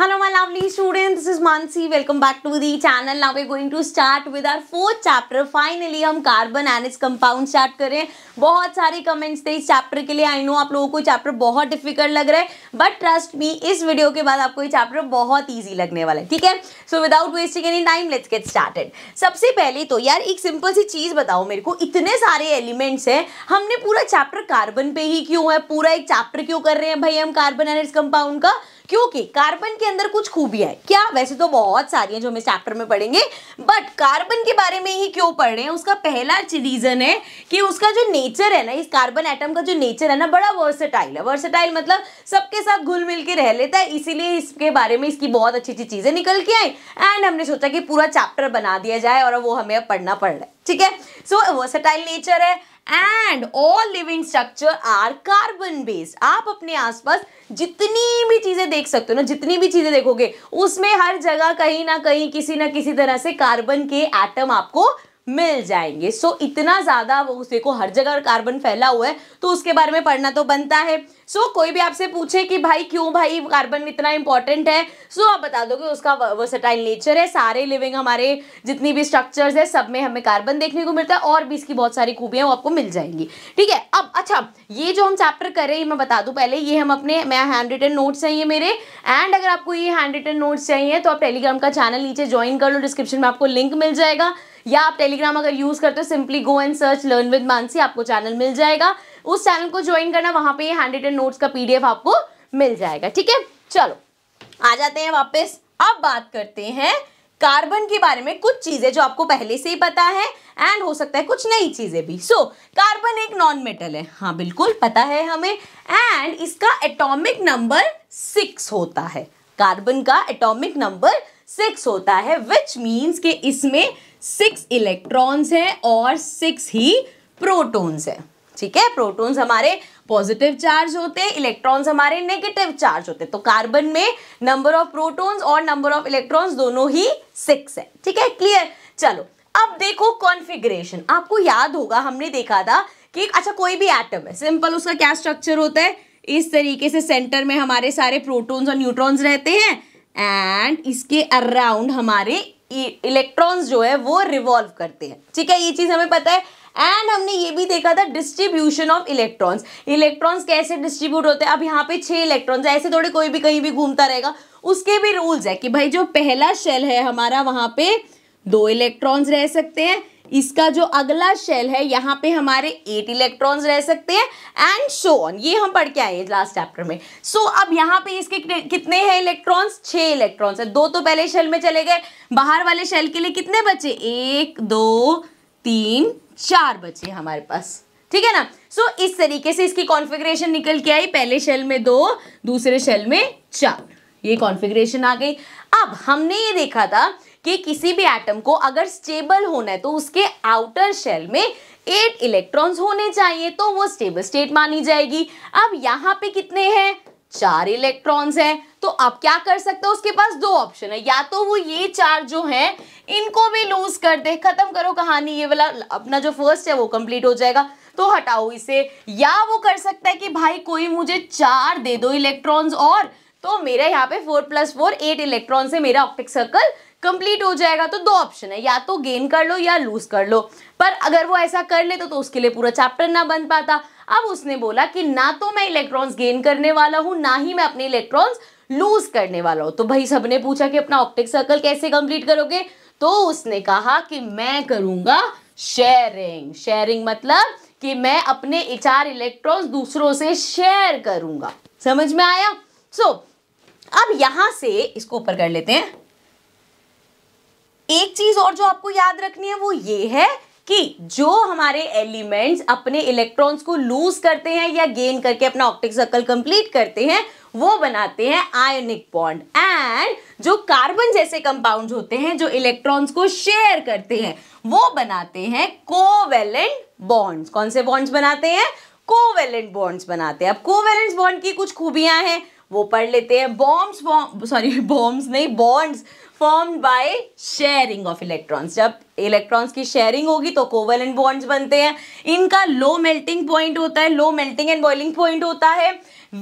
Hello my lovely student this is Mansi. Welcome back to the channel. Now we're going to start with our fourth chapter. Finally हम carbon and its compound start करें बहुत सारे comments थे इस chapter के लिए I know आप लोगों को चैप्टर बहुत डिफिकल्ट लग रहा है बट ट्रस्ट मी इस वीडियो के बाद आपको ये चैप्टर बहुत ईजी लगने वाला है ठीक है so without wasting any time let's get started सबसे पहले तो यार एक सिंपल सी चीज़ बताओ मेरे को इतने सारे एलिमेंट्स हैं हमने पूरा चैप्टर कार्बन पे ही क्यों है पूरा एक चैप्टर क्यों कर रहे हैं भाई हम कार्बन एंड इस कंपाउंड का क्योंकि कार्बन के अंदर कुछ खूबियां हैं क्या वैसे तो बहुत सारी हैं जो हम इस चैप्टर में पढ़ेंगे बट कार्बन के बारे में ही क्यों पढ़ रहे हैं उसका पहला रीजन है कि उसका जो नेचर है ना इस कार्बन एटम का जो नेचर है ना बड़ा वर्सेटाइल है वर्सेटाइल मतलब सबके साथ घुल मिल के रह लेता है इसीलिए इसके बारे में इसकी बहुत अच्छी अच्छी चीज़ें निकल के आई एंड हमने सोचा कि पूरा चैप्टर बना दिया जाए और वो हमें अब पढ़ना पड़ रहा है ठीक है सो वर्सेटाइल नेचर है and all living structure are carbon based आप अपने आसपास जितनी भी चीज़ें देख सकते हो ना जितनी भी चीज़ें देखोगे उसमें हर जगह कहीं ना कहीं किसी ना किसी तरह से कार्बन के एटम आपको मिल जाएंगे सो so, इतना ज़्यादा वो को हर जगह कार्बन फैला हुआ है तो उसके बारे में पढ़ना तो बनता है सो so, कोई भी आपसे पूछे कि भाई क्यों भाई कार्बन इतना इंपॉर्टेंट है सो so, आप बता कि उसका वर्सेटाइल नेचर है सारे लिविंग हमारे जितनी भी स्ट्रक्चर्स है सब में हमें कार्बन देखने को मिलता है और भी इसकी बहुत सारी खूबियाँ वो आपको मिल जाएंगी ठीक है अब अच्छा ये जो हम चैप्टर कर रहे हैं मैं बता दूँ पहले ये हम अपने मैं हैंड रिटन नोट्स चाहिए मेरे एंड अगर आपको ये हैंड रिटन नोट्स चाहिए तो आप टेलीग्राम का चैनल नीचे ज्वाइन कर लो डिस्क्रिप्शन में आपको लिंक मिल जाएगा या आप टेलीग्राम अगर यूज़ करते हो simply go and search learn with Mansi आपको चैनल मिल जाएगा उस चैनल को ज्वाइन करना वहां पर हैंड रिटन नोट का पीडीएफ आपको मिल जाएगा ठीक है चलो आ जाते हैं वापस अब बात करते हैं कार्बन के बारे में कुछ चीज़ें जो आपको पहले से ही पता है एंड हो सकता है कुछ नई चीज़ें भी सो so, कार्बन एक नॉन मेटल है हाँ बिल्कुल पता है हमें एंड इसका एटॉमिक नंबर सिक्स होता है कार्बन का एटॉमिक नंबर सिक्स होता है विच मीन्स के इसमें सिक्स इलेक्ट्रॉन्स हैं और सिक्स ही प्रोटॉन्स हैं ठीक है प्रोटॉन्स हमारे पॉजिटिव चार्ज होते हैं इलेक्ट्रॉन्स हमारे नेगेटिव चार्ज होते हैं तो कार्बन में नंबर ऑफ प्रोटॉन्स और नंबर ऑफ इलेक्ट्रॉन्स दोनों ही सिक्स है ठीक है क्लियर चलो अब देखो कॉन्फिग्रेशन आपको याद होगा हमने देखा था कि अच्छा कोई भी एटम है सिंपल उसका क्या स्ट्रक्चर होता है इस तरीके से सेंटर में हमारे सारे प्रोटॉन्स और न्यूट्रॉन्स रहते हैं एंड इसके अराउंड हमारे इलेक्ट्रॉन्स e, जो है वो रिवॉल्व करते हैं ठीक है ये चीज़ हमें पता है एंड हमने ये भी देखा था डिस्ट्रीब्यूशन ऑफ इलेक्ट्रॉन्स इलेक्ट्रॉन्स कैसे डिस्ट्रीब्यूट होते हैं अब यहाँ पे छह इलेक्ट्रॉन्स ऐसे थोड़े कोई भी कहीं भी घूमता रहेगा उसके भी रूल्स है कि भाई जो पहला शेल है हमारा वहां पे दो इलेक्ट्रॉन्स रह सकते हैं इसका जो अगला शेल है यहाँ पे हमारे एट इलेक्ट्रॉन्स रह सकते हैं एंड सो ऑन ये हम पढ़ के आए लास्ट चैप्टर में सो so, अब यहाँ पे इसके कितने हैं इलेक्ट्रॉन्स छः इलेक्ट्रॉन्स है दो तो पहले शेल में चले गए बाहर वाले शेल के लिए कितने बचे एक दो तीन चार बचे हमारे पास ठीक है ना सो so, इस तरीके से इसकी कॉन्फिग्रेशन निकल के आई पहले शेल में दो दूसरे शेल में चार ये कॉन्फ़िगरेशन आ गई अब हमने ये देखा था कि किसी भी एटम को अगर स्टेबल होना है तो उसके आउटर शेल में एट इलेक्ट्रॉन्स होने चाहिए तो वो स्टेबल स्टेट मानी जाएगी अब यहाँ पे कितने हैं चार इलेक्ट्रॉन्स हैं तो आप क्या कर सकते हो उसके पास दो ऑप्शन है या तो वो ये चार जो हैं इनको भी लूज कर दे खत्म करो कहानी ये वाला अपना जो फर्स्ट है वो कंप्लीट हो जाएगा तो हटाओ इसे या वो कर सकता है कि भाई कोई मुझे चार दे दो इलेक्ट्रॉन्स और तो मेरा यहाँ पे four plus four eight electron से मेरा ऑप्टिक सर्कल कंप्लीट हो जाएगा तो दो ऑप्शन है या तो गेन कर लो या लूज कर लो पर अगर वो ऐसा कर ले तो, तो उसके लिए पूरा चैप्टर ना बन पाता अब उसने बोला कि ना तो मैं इलेक्ट्रॉन्स गेन करने वाला हूँ ना ही मैं अपने इलेक्ट्रॉन्स लूज करने वाला हूँ तो भाई सबने पूछा कि अपना ऑप्टिक सर्कल कैसे कंप्लीट करोगे तो उसने कहा कि मैं करूँगा शेयरिंग शेयरिंग मतलब कि मैं अपने चार इलेक्ट्रॉन्स दूसरों से शेयर करूँगा समझ में आया सो so, अब यहां से इसको ऊपर कर लेते हैं एक चीज और जो आपको याद रखनी है वो ये है कि जो हमारे एलिमेंट्स अपने इलेक्ट्रॉन्स को लूज करते हैं या गेन करके अपना ऑप्टिक सर्कल कंप्लीट करते हैं वो बनाते हैं आयोनिक बॉन्ड एंड जो कार्बन जैसे कंपाउंड्स होते हैं जो इलेक्ट्रॉन्स को शेयर करते हैं वो बनाते हैं कोवेलेंट बॉन्ड्स कौन से बॉन्ड्स बनाते हैं कोवेलेंट बॉन्ड्स बनाते हैं अब कोवेलेंट बॉन्ड की कुछ खूबियां हैं वो पढ़ लेते हैं बॉम्ब्स सॉरी बॉम्ब्स नहीं bonds form by sharing of electrons जब इलेक्ट्रॉन्स की शेयरिंग होगी तो कोवल एंड बॉन्ड्स बनते हैं इनका लो मेल्टिंग पॉइंट होता है low melting and boiling point होता है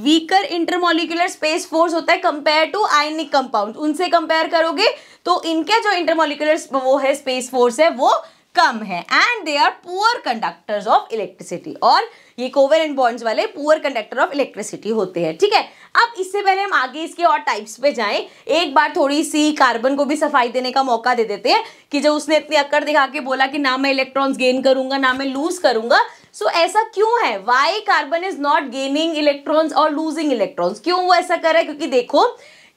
वीकर इंटरमोलिकुलर स्पेस फोर्स होता है कंपेयर टू आयनिक कंपाउंड उनसे कंपेयर करोगे तो इनके जो इंटरमोलिकुलर वो है स्पेस फोर्स है वो कम है and they are poor conductors of electricity और ये कोवर एंड बॉन्ड्स वाले पुअर कंडक्टर ऑफ इलेक्ट्रिसिटी होते हैं ठीक है अब इससे पहले हम आगे इसके और टाइप्स पे जाएं एक बार थोड़ी सी कार्बन को भी सफाई देने का मौका दे देते हैं कि जब उसने इतनी अक्कर दिखा के बोला कि ना मैं इलेक्ट्रॉन्स गेन करूंगा ना मैं लूज करूंगा सो so, ऐसा क्यों है why carbon is not gaining electrons और लूजिंग इलेक्ट्रॉन्स क्यों वो ऐसा कर रहा है क्योंकि देखो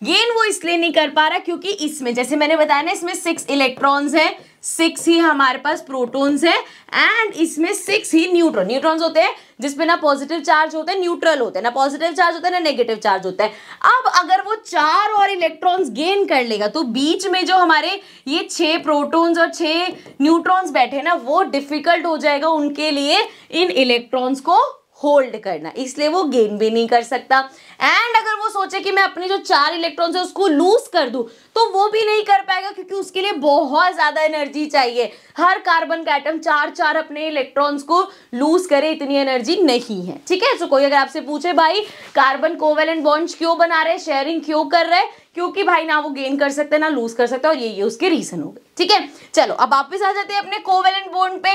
गेन वो इसलिए नहीं कर पा रहा क्योंकि इसमें जैसे मैंने बताया ना इसमें सिक्स इलेक्ट्रॉन्स हैं सिक्स ही हमारे पास प्रोटोन्स है एंड इसमें सिक्स ही न्यूट्रॉन न्यूट्रॉन्स होते हैं जिसमें ना पॉजिटिव चार्ज होते हैं न्यूट्रल होते हैं ना पॉजिटिव चार्ज होता है ना नेगेटिव चार्ज होता है अब अगर वो चार और इलेक्ट्रॉन्स गेन कर लेगा तो बीच में जो हमारे ये छः प्रोटॉन्स और छः न्यूट्रॉन्स बैठे ना वो डिफिकल्ट हो जाएगा उनके लिए इन इलेक्ट्रॉन्स को होल्ड करना इसलिए वो गेन भी नहीं कर सकता एंड अगर वो सोचे कि मैं अपने जो चार इलेक्ट्रॉन है उसको लूज कर दूं तो वो भी नहीं कर पाएगा क्योंकि उसके लिए बहुत ज़्यादा एनर्जी चाहिए हर कार्बन का एटम चार चार अपने इलेक्ट्रॉन्स को लूज करे इतनी एनर्जी नहीं है ठीक है सो कोई अगर आपसे पूछे भाई कार्बन कोवेलेंट बॉन्ड क्यों बना रहे शेयरिंग क्यों कर रहे क्योंकि भाई ना वो गेन कर सकते हैं ना लूज कर सकते हैं और ये ये उसके रीजन हो गए ठीक है चलो अब वापस आ जाते हैं अपने कोवेलेंट बॉन्ड पे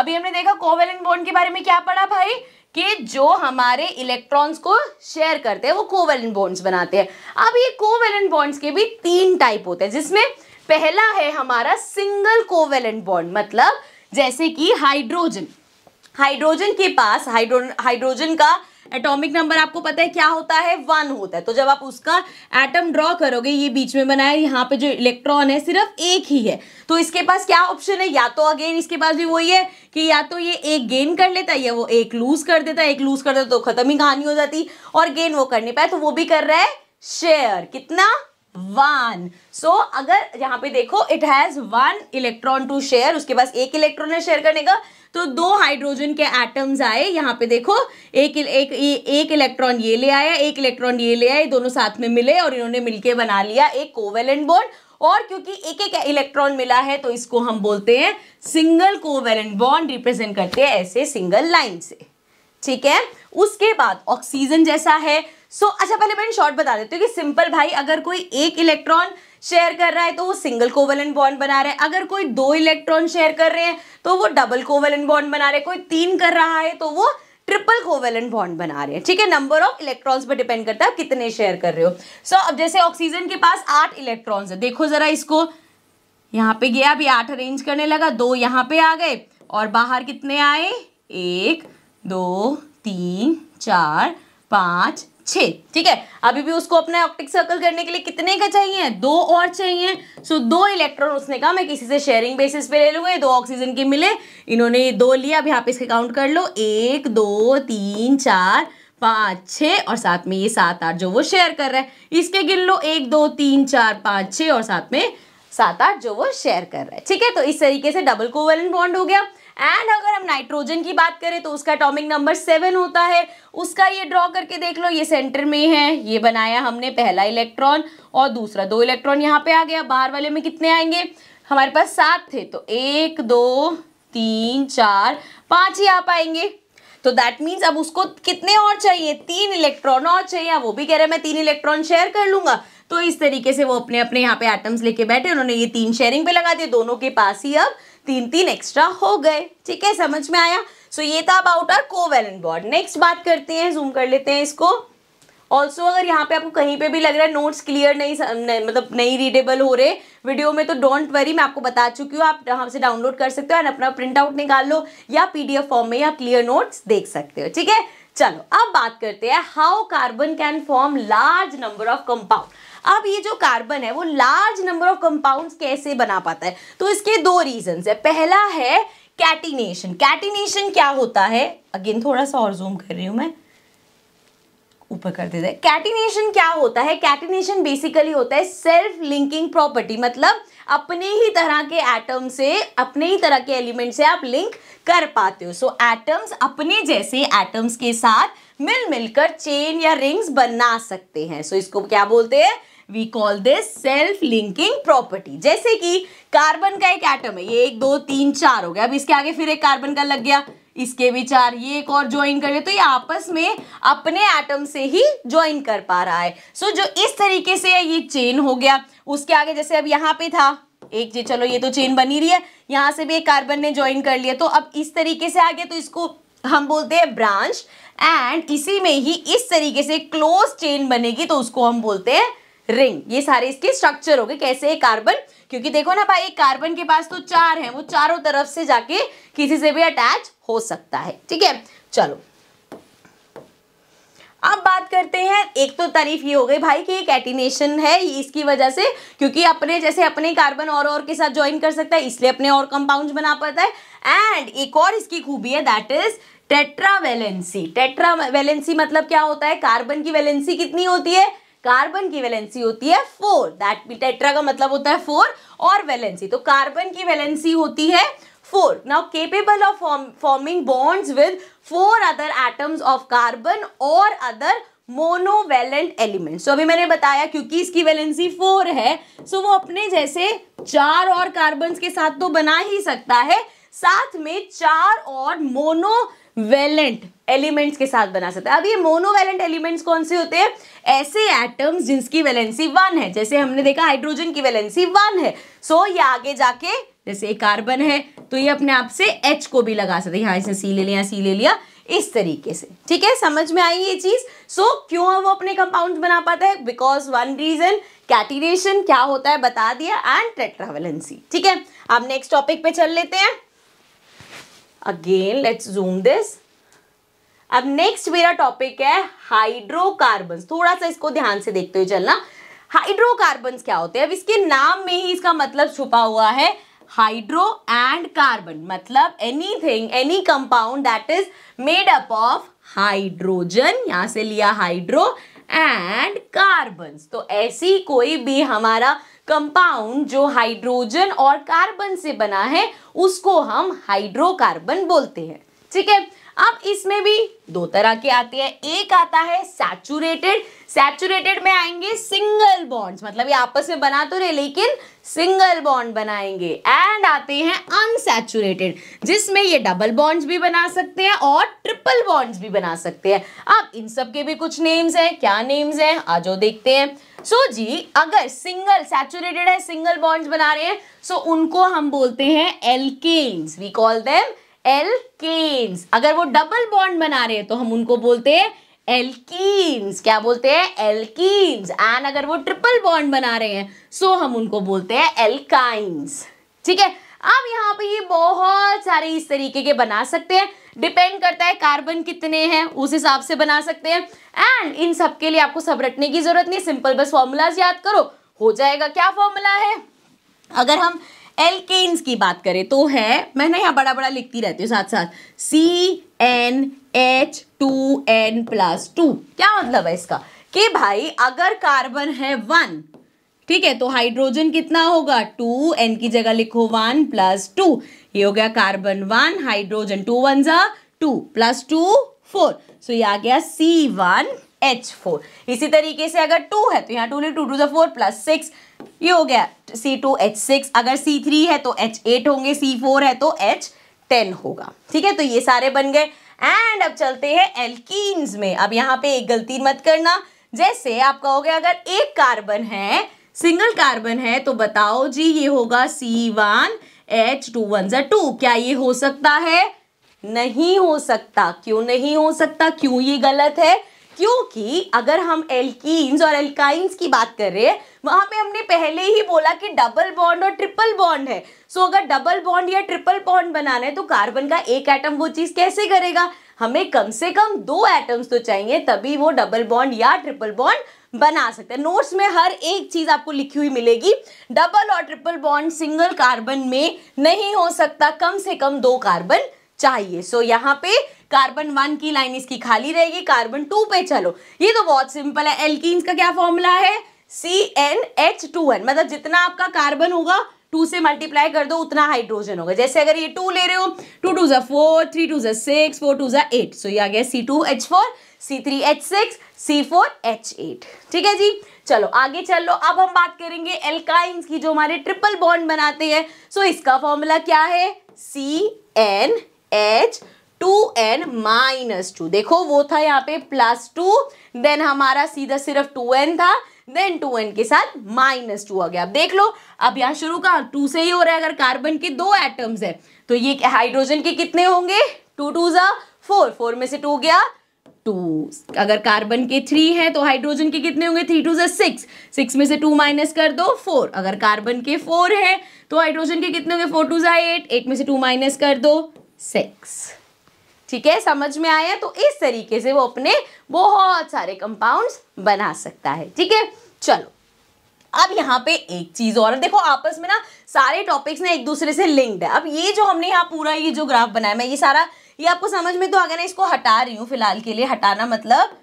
अभी हमने देखा कोवेलेंट बॉन्ड के बारे में क्या पढ़ा भाई कि जो हमारे इलेक्ट्रॉन्स को शेयर करते हैं वो कोवेलेंट बॉन्ड्स बनाते हैं अब ये कोवेलेंट बॉन्ड्स के भी तीन टाइप होते हैं जिसमें पहला है हमारा सिंगल कोवेलेंट बॉन्ड मतलब जैसे कि हाइड्रोजन हाइड्रोजन के पास हाइड्रो हाइड्रोजन का एटॉमिक नंबर आपको पता है क्या होता है वन होता है तो जब आप उसका एटम ड्रॉ करोगे ये बीच में बना है यहाँ पे जो इलेक्ट्रॉन है सिर्फ एक ही है तो इसके पास क्या ऑप्शन है या तो अगेन इसके पास भी वही है कि या तो ये एक गेन कर लेता है या वो एक लूज कर देता है एक लूज कर देता तो खत्म ही कहानी हो जाती और गेन वो कर नहीं पाए तो वो भी कर रहा है शेयर कितना वन सो so, अगर यहाँ पे देखो it has one electron to share उसके पास एक इलेक्ट्रॉन है शेयर करने का तो दो हाइड्रोजन के एटम्स आए यहाँ पे देखो एक एक एक इलेक्ट्रॉन ये ले आया एक इलेक्ट्रॉन ये ले आए दोनों साथ में मिले और इन्होंने मिलके बना लिया एक कोवेलेंट बॉन्ड और क्योंकि एक एक इलेक्ट्रॉन मिला है तो इसको हम बोलते हैं सिंगल कोवेलेंट बॉन्ड रिप्रेजेंट करते हैं ऐसे सिंगल लाइन से ठीक है उसके बाद ऑक्सीजन जैसा है सो so, अच्छा पहले मैं शॉर्ट बता देती हूँ कि सिंपल भाई अगर कोई एक इलेक्ट्रॉन शेयर कर रहा है तो वो सिंगल कोवेलेंट बॉन्ड बना रहे हैं अगर कोई दो इलेक्ट्रॉन शेयर कर रहे हैं तो वो डबल कोवेलेंट बॉन्ड बना रहे हैं कोई तीन कर रहा है तो वो ट्रिपल कोवेलेंट बॉन्ड बना रहे हैं ठीक है नंबर ऑफ इलेक्ट्रॉन्स पर डिपेंड करता है कितने शेयर कर रहे हो सो so, अब जैसे ऑक्सीजन के पास आठ इलेक्ट्रॉन्स है देखो जरा इसको यहाँ पे गया अभी आठ अरेंज करने लगा दो यहाँ पे आ गए और बाहर कितने आए एक दो तीन चार पाँच छः ठीक है अभी भी उसको अपना ऑप्टिक सर्कल करने के लिए कितने का चाहिए दो और चाहिए सो so, दो इलेक्ट्रॉन उसने कहा मैं किसी से शेयरिंग बेसिस पे ले लूंगा दो ऑक्सीजन के मिले इन्होंने ये दो लिया अब यहाँ पे इसके काउंट कर लो एक दो तीन चार पाँच छः और साथ में ये सात आठ जो वो शेयर कर रहा है इसके गिन लो एक दो तीन चार पाँच छः और साथ में सात आठ जो वो शेयर कर रहा है ठीक है तो इस तरीके से डबल कोवेलेंट बॉन्ड हो गया एंड अगर हम नाइट्रोजन की बात करें तो उसका अटोमिक नंबर सेवन होता है उसका ये ड्रॉ करके देख लो ये सेंटर में है ये बनाया हमने पहला इलेक्ट्रॉन और दूसरा दो इलेक्ट्रॉन यहाँ पे आ गया बाहर वाले में कितने आएंगे हमारे पास सात थे तो एक दो तीन चार पाँच ही आ पाएंगे तो दैट मीन्स अब उसको कितने और चाहिए तीन इलेक्ट्रॉन और चाहिए हाँ, वो भी कह रहे हैं मैं तीन इलेक्ट्रॉन शेयर कर लूंगा तो इस तरीके से वो अपने अपने यहाँ पे एटम्स लेके बैठे उन्होंने ये तीन शेयरिंग पे लगा दिए दोनों के पास ही अब तीन तीन एक्स्ट्रा हो गए ठीक है समझ में आया सो so, ये था about our covalent bond next बात करते हैं जूम कर लेते हैं इसको ऑल्सो अगर यहाँ पे आपको कहीं पे भी लग रहा है नोट्स क्लियर नहीं, मतलब नहीं रीडेबल हो रहे वीडियो में तो डोंट वरी मैं आपको बता चुकी हूँ आप यहाँ से डाउनलोड कर सकते हो एंड अपना प्रिंट आउट निकाल लो या पीडीएफ फॉर्म में या क्लियर नोट्स देख सकते हो ठीक है चलो अब बात करते हैं how carbon can form large number of compound अब ये जो कार्बन है वो लार्ज नंबर ऑफ कंपाउंड्स कैसे बना पाता है तो इसके दो रीजंस है पहला है कैटिनेशन कैटिनेशन क्या होता है अगेन थोड़ा सा और जूम कर रही हूं मैं ऊपर कर देते हैं कैटिनेशन क्या होता है कैटिनेशन बेसिकली होता है सेल्फ लिंकिंग प्रॉपर्टी मतलब अपने ही तरह के एटम से अपने ही तरह के एलिमेंट से आप लिंक कर पाते हो सो so, एटम्स अपने जैसे एटम्स के साथ मिल मिलकर चेन या रिंग्स बना सकते हैं सो so, इसको क्या बोलते हैं we call this self linking property जैसे कि कार्बन का एक एटम है ये एक दो तीन चार हो गया अब इसके आगे फिर एक कार्बन का लग गया इसके चार ये एक और ज्वाइन कर तो ये आपस में अपने एटम से ही ज्वाइन कर पा रहा है सो so, जो इस तरीके से ये चेन हो गया उसके आगे जैसे अब यहाँ पे था एक जी चलो ये तो चेन बनी रही है यहाँ से भी एक कार्बन ने ज्वाइन कर लिया तो अब इस तरीके से आ गया तो इसको हम बोलते हैं ब्रांच एंड इसी में ही इस तरीके से क्लोज चेन बनेगी तो उसको हम बोलते हैं रिंग ये सारे इसके स्ट्रक्चर हो गए कैसे एक कार्बन क्योंकि देखो ना भाई एक कार्बन के पास तो चार है वो चारों तरफ से जाके किसी से भी अटैच हो सकता है ठीक है चलो अब बात करते हैं एक तो तारीफ ये हो गई भाई कि ये कैटिनेशन है इसकी वजह से क्योंकि अपने जैसे अपने कार्बन और और के साथ ज्वाइन कर सकता है इसलिए अपने और कंपाउंड्स बना पाता है एंड एक और इसकी खूबी है दैट इज टेट्रा वैलेंसी मतलब क्या होता है कार्बन की वैलेंसी कितनी होती है कार्बन की वैलेंसी होती है फोर दैट मीन टेट्रा का मतलब होता है फोर और वैलेंसी तो कार्बन की वैलेंसी होती है four now capable of forming bonds with four other atoms of carbon और अदर मोनोवेलेंट एलिमेंट सो अभी मैंने बताया क्योंकि इसकी वैलेंसी फोर है सो so वो अपने जैसे चार और कार्बन के साथ तो बना ही सकता है साथ में चार और मोनोवेलेंट एलिमेंट्स के साथ बना सकता है अब ये मोनोवेलेंट एलिमेंट्स कौन से होते हैं ऐसे एटम्स जिनकी वैलेंसी वन है जैसे हमने देखा हाइड्रोजन की वैलेंसी वन है सो so, ये आगे जाके जैसे कार्बन है तो ये अपने आप से एच को भी लगा सकते हैं यहाँ इसने सी ले लिया सी ले लिया इस तरीके से ठीक है समझ में आई ये चीज़ सो so, क्यों वो अपने कंपाउंड बना पाता है बिकॉज वन रीजन कैटिनेशन क्या होता है बता दिया एंड टेट्रावेलेंसी ठीक है आप नेक्स्ट टॉपिक पे चल लेते हैं अगेन लेट्स जूम दिस अब नेक्स्ट मेरा टॉपिक है हाइड्रोकार्बन थोड़ा सा इसको ध्यान से देखते हुए चलना हाइड्रोकार्बन क्या होते हैं अब इसके नाम में ही इसका मतलब छुपा हुआ है हाइड्रो एंड कार्बन मतलब anything any compound that is made up of hydrogen यहां से लिया हाइड्रो एंड कार्बन तो ऐसी कोई भी हमारा कंपाउंड जो हाइड्रोजन और कार्बन से बना है उसको हम हाइड्रोकार्बन बोलते हैं ठीक है अब इसमें भी दो तरह के आते हैं एक आता है सैचुरेटेड सैचुरेटेड में आएंगे सिंगल बॉन्ड्स मतलब ये आपस में बना तो रहे लेकिन सिंगल बॉन्ड बनाएंगे एंड आते हैं अनसेचुरेटेड जिसमें ये डबल बॉन्ड्स भी बना सकते हैं और ट्रिपल बॉन्ड्स भी बना सकते हैं अब इन सब के भी कुछ नेम्स हैं क्या नेम्स हैं आज जाओ देखते हैं सो so जी अगर सिंगल सैचुरेटेड है सिंगल बॉन्ड्स बना रहे हैं सो so उनको हम बोलते हैं alkanes we call them alkanes अगर वो डबल बॉन्ड बना रहे हैं तो हम उनको बोलते हैं एल्कीन्स क्या बोलते हैं एल्कीन्स एंड अगर वो ट्रिपल बॉन्ड बना रहे हैं सो हम उनको बोलते हैं एल्काइंस ठीक है अब यहाँ पे ये बहुत सारे इस तरीके के बना सकते हैं डिपेंड करता है कार्बन कितने हैं उस हिसाब से बना सकते हैं एंड इन सब के लिए आपको सब रटने की जरूरत नहीं सिंपल बस फॉर्मूलाज याद करो हो जाएगा क्या फॉर्मूला है अगर हम एल्केन्स की बात करें तो है मैं ना यहाँ बड़ा बड़ा लिखती रहती हूँ साथ साथ C N H two N plus two क्या मतलब है इसका कि भाई अगर कार्बन है वन ठीक है तो हाइड्रोजन कितना होगा टू एन की जगह लिखो वन प्लस टू ये हो गया carbon one hydrogen two one जा two plus two four so ये आ गया सी वन एच फोर इसी तरीके से अगर टू है तो यहाँ टू ने टू टू जो फोर प्लस सिक्स ये हो गया सी टू एच सिक्स अगर सी थ्री है तो एच एट होंगे सी फोर है तो एच टेन होगा ठीक है तो ये सारे बन गए एंड अब चलते हैं एल्किन्स में अब यहाँ पे एक गलती मत करना जैसे आप कहोगे अगर एक कार्बन है सिंगल कार्बन है तो बताओ जी ये होगा C one H two one जर टू क्या ये हो सकता है नहीं हो सकता क्यों नहीं हो सकता क्यों ये गलत है क्योंकि अगर हम एल्कीन्स और एल्काइंस की बात कर रहे हैं वहां पे हमने पहले ही बोला कि डबल बॉन्ड और ट्रिपल बॉन्ड है सो अगर डबल बॉन्ड या ट्रिपल बॉन्ड बनाना है तो कार्बन का एक एटम वो चीज कैसे करेगा हमें कम से कम दो एटम्स तो चाहिए तभी वो डबल बॉन्ड या ट्रिपल बॉन्ड बना सकते हैं नोट्स में हर एक चीज आपको लिखी हुई मिलेगी डबल और ट्रिपल बॉन्ड सिंगल कार्बन में नहीं हो सकता कम से कम दो कार्बन चाहिए सो so, यहाँ पे कार्बन वन की लाइन इसकी खाली रहेगी कार्बन टू पे चलो ये तो बहुत सिंपल है एल्किन्स का क्या फॉर्मूला है C N H two n मतलब जितना आपका कार्बन होगा टू से मल्टीप्लाई कर दो उतना हाइड्रोजन होगा जैसे अगर ये टू ले रहे हो टू टू जो फोर थ्री टू जो सिक्स फोर टू जो एट सो ये आ गया C two H four C three H six C four H eight ठीक है जी चलो आगे चल लो अब हम बात करेंगे एल्काइंस की जो हमारे ट्रिपल बॉन्ड बनाते हैं सो इसका फॉर्मूला क्या है C N H two n minus two देखो वो था यहाँ पे प्लस टू देन हमारा सीधा सिर्फ टू एन था देन टू एन के साथ माइनस टू आ गया अब देख लो अब यहाँ शुरू का टू से ही हो रहा है अगर कार्बन के दो एटम्स हैं तो ये हाइड्रोजन के कितने होंगे टू टू ज़ा फोर फोर में से टू गया टू अगर कार्बन के थ्री हैं तो हाइड्रोजन के कितने होंगे थ्री टू ज़ा सिक्स सिक्स में से टू माइनस कर दो फोर अगर कार्बन के फोर हैं तो हाइड्रोजन के कितने होंगे फोर टू ज़ा एट एट में से टू माइनस कर दो सिक्स ठीक है समझ में आया तो इस तरीके से वो अपने बहुत सारे कंपाउंड्स बना सकता है ठीक है चलो अब यहाँ पे एक चीज़ और देखो आपस में ना सारे टॉपिक्स ना एक दूसरे से लिंक्ड है अब ये जो हमने यहाँ पूरा ये जो ग्राफ बनाया मैं ये सारा ये आपको समझ में तो आ गया ना इसको हटा रही हूँ फिलहाल के लिए हटाना मतलब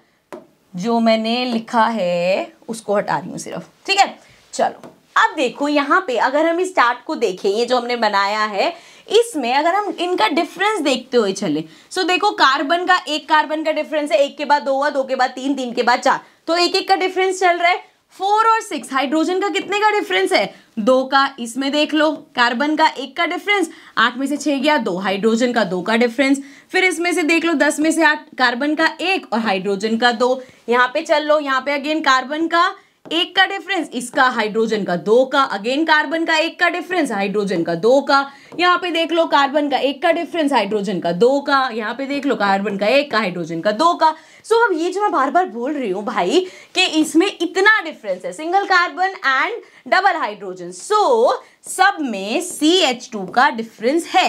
जो मैंने लिखा है उसको हटा रही हूँ सिर्फ ठीक है चलो अब देखो यहाँ पे अगर हम इस चार्ट को देखें ये जो हमने बनाया है इसमें अगर हम इनका डिफरेंस देखते हुए चले सो so, देखो कार्बन का एक कार्बन का डिफरेंस है एक के बाद दो हुआ दो के बाद तीन तीन के बाद चार तो एक एक का डिफरेंस चल रहा है फोर और सिक्स हाइड्रोजन का कितने का डिफरेंस है दो का इसमें देख लो कार्बन का एक का डिफरेंस आठ में से छह गया दो हाइड्रोजन का दो का डिफरेंस फिर इसमें से देख लो दस में से आठ कार्बन का एक और हाइड्रोजन का दो यहाँ पे चल लो यहाँ पे अगेन कार्बन का एक का डिफरेंस इसका हाइड्रोजन का दो का अगेन कार्बन का एक का डिफरेंस हाइड्रोजन का दो का यहाँ पे देख लो कार्बन का एक का डिफरेंस हाइड्रोजन का दो का यहाँ पे देख लो कार्बन का एक का हाइड्रोजन का दो का सो so, अब ये जो मैं बार बार बोल रही हूँ भाई कि इसमें इतना डिफरेंस है single carbon and double hydrogen so सब में सी एच टू का डिफरेंस है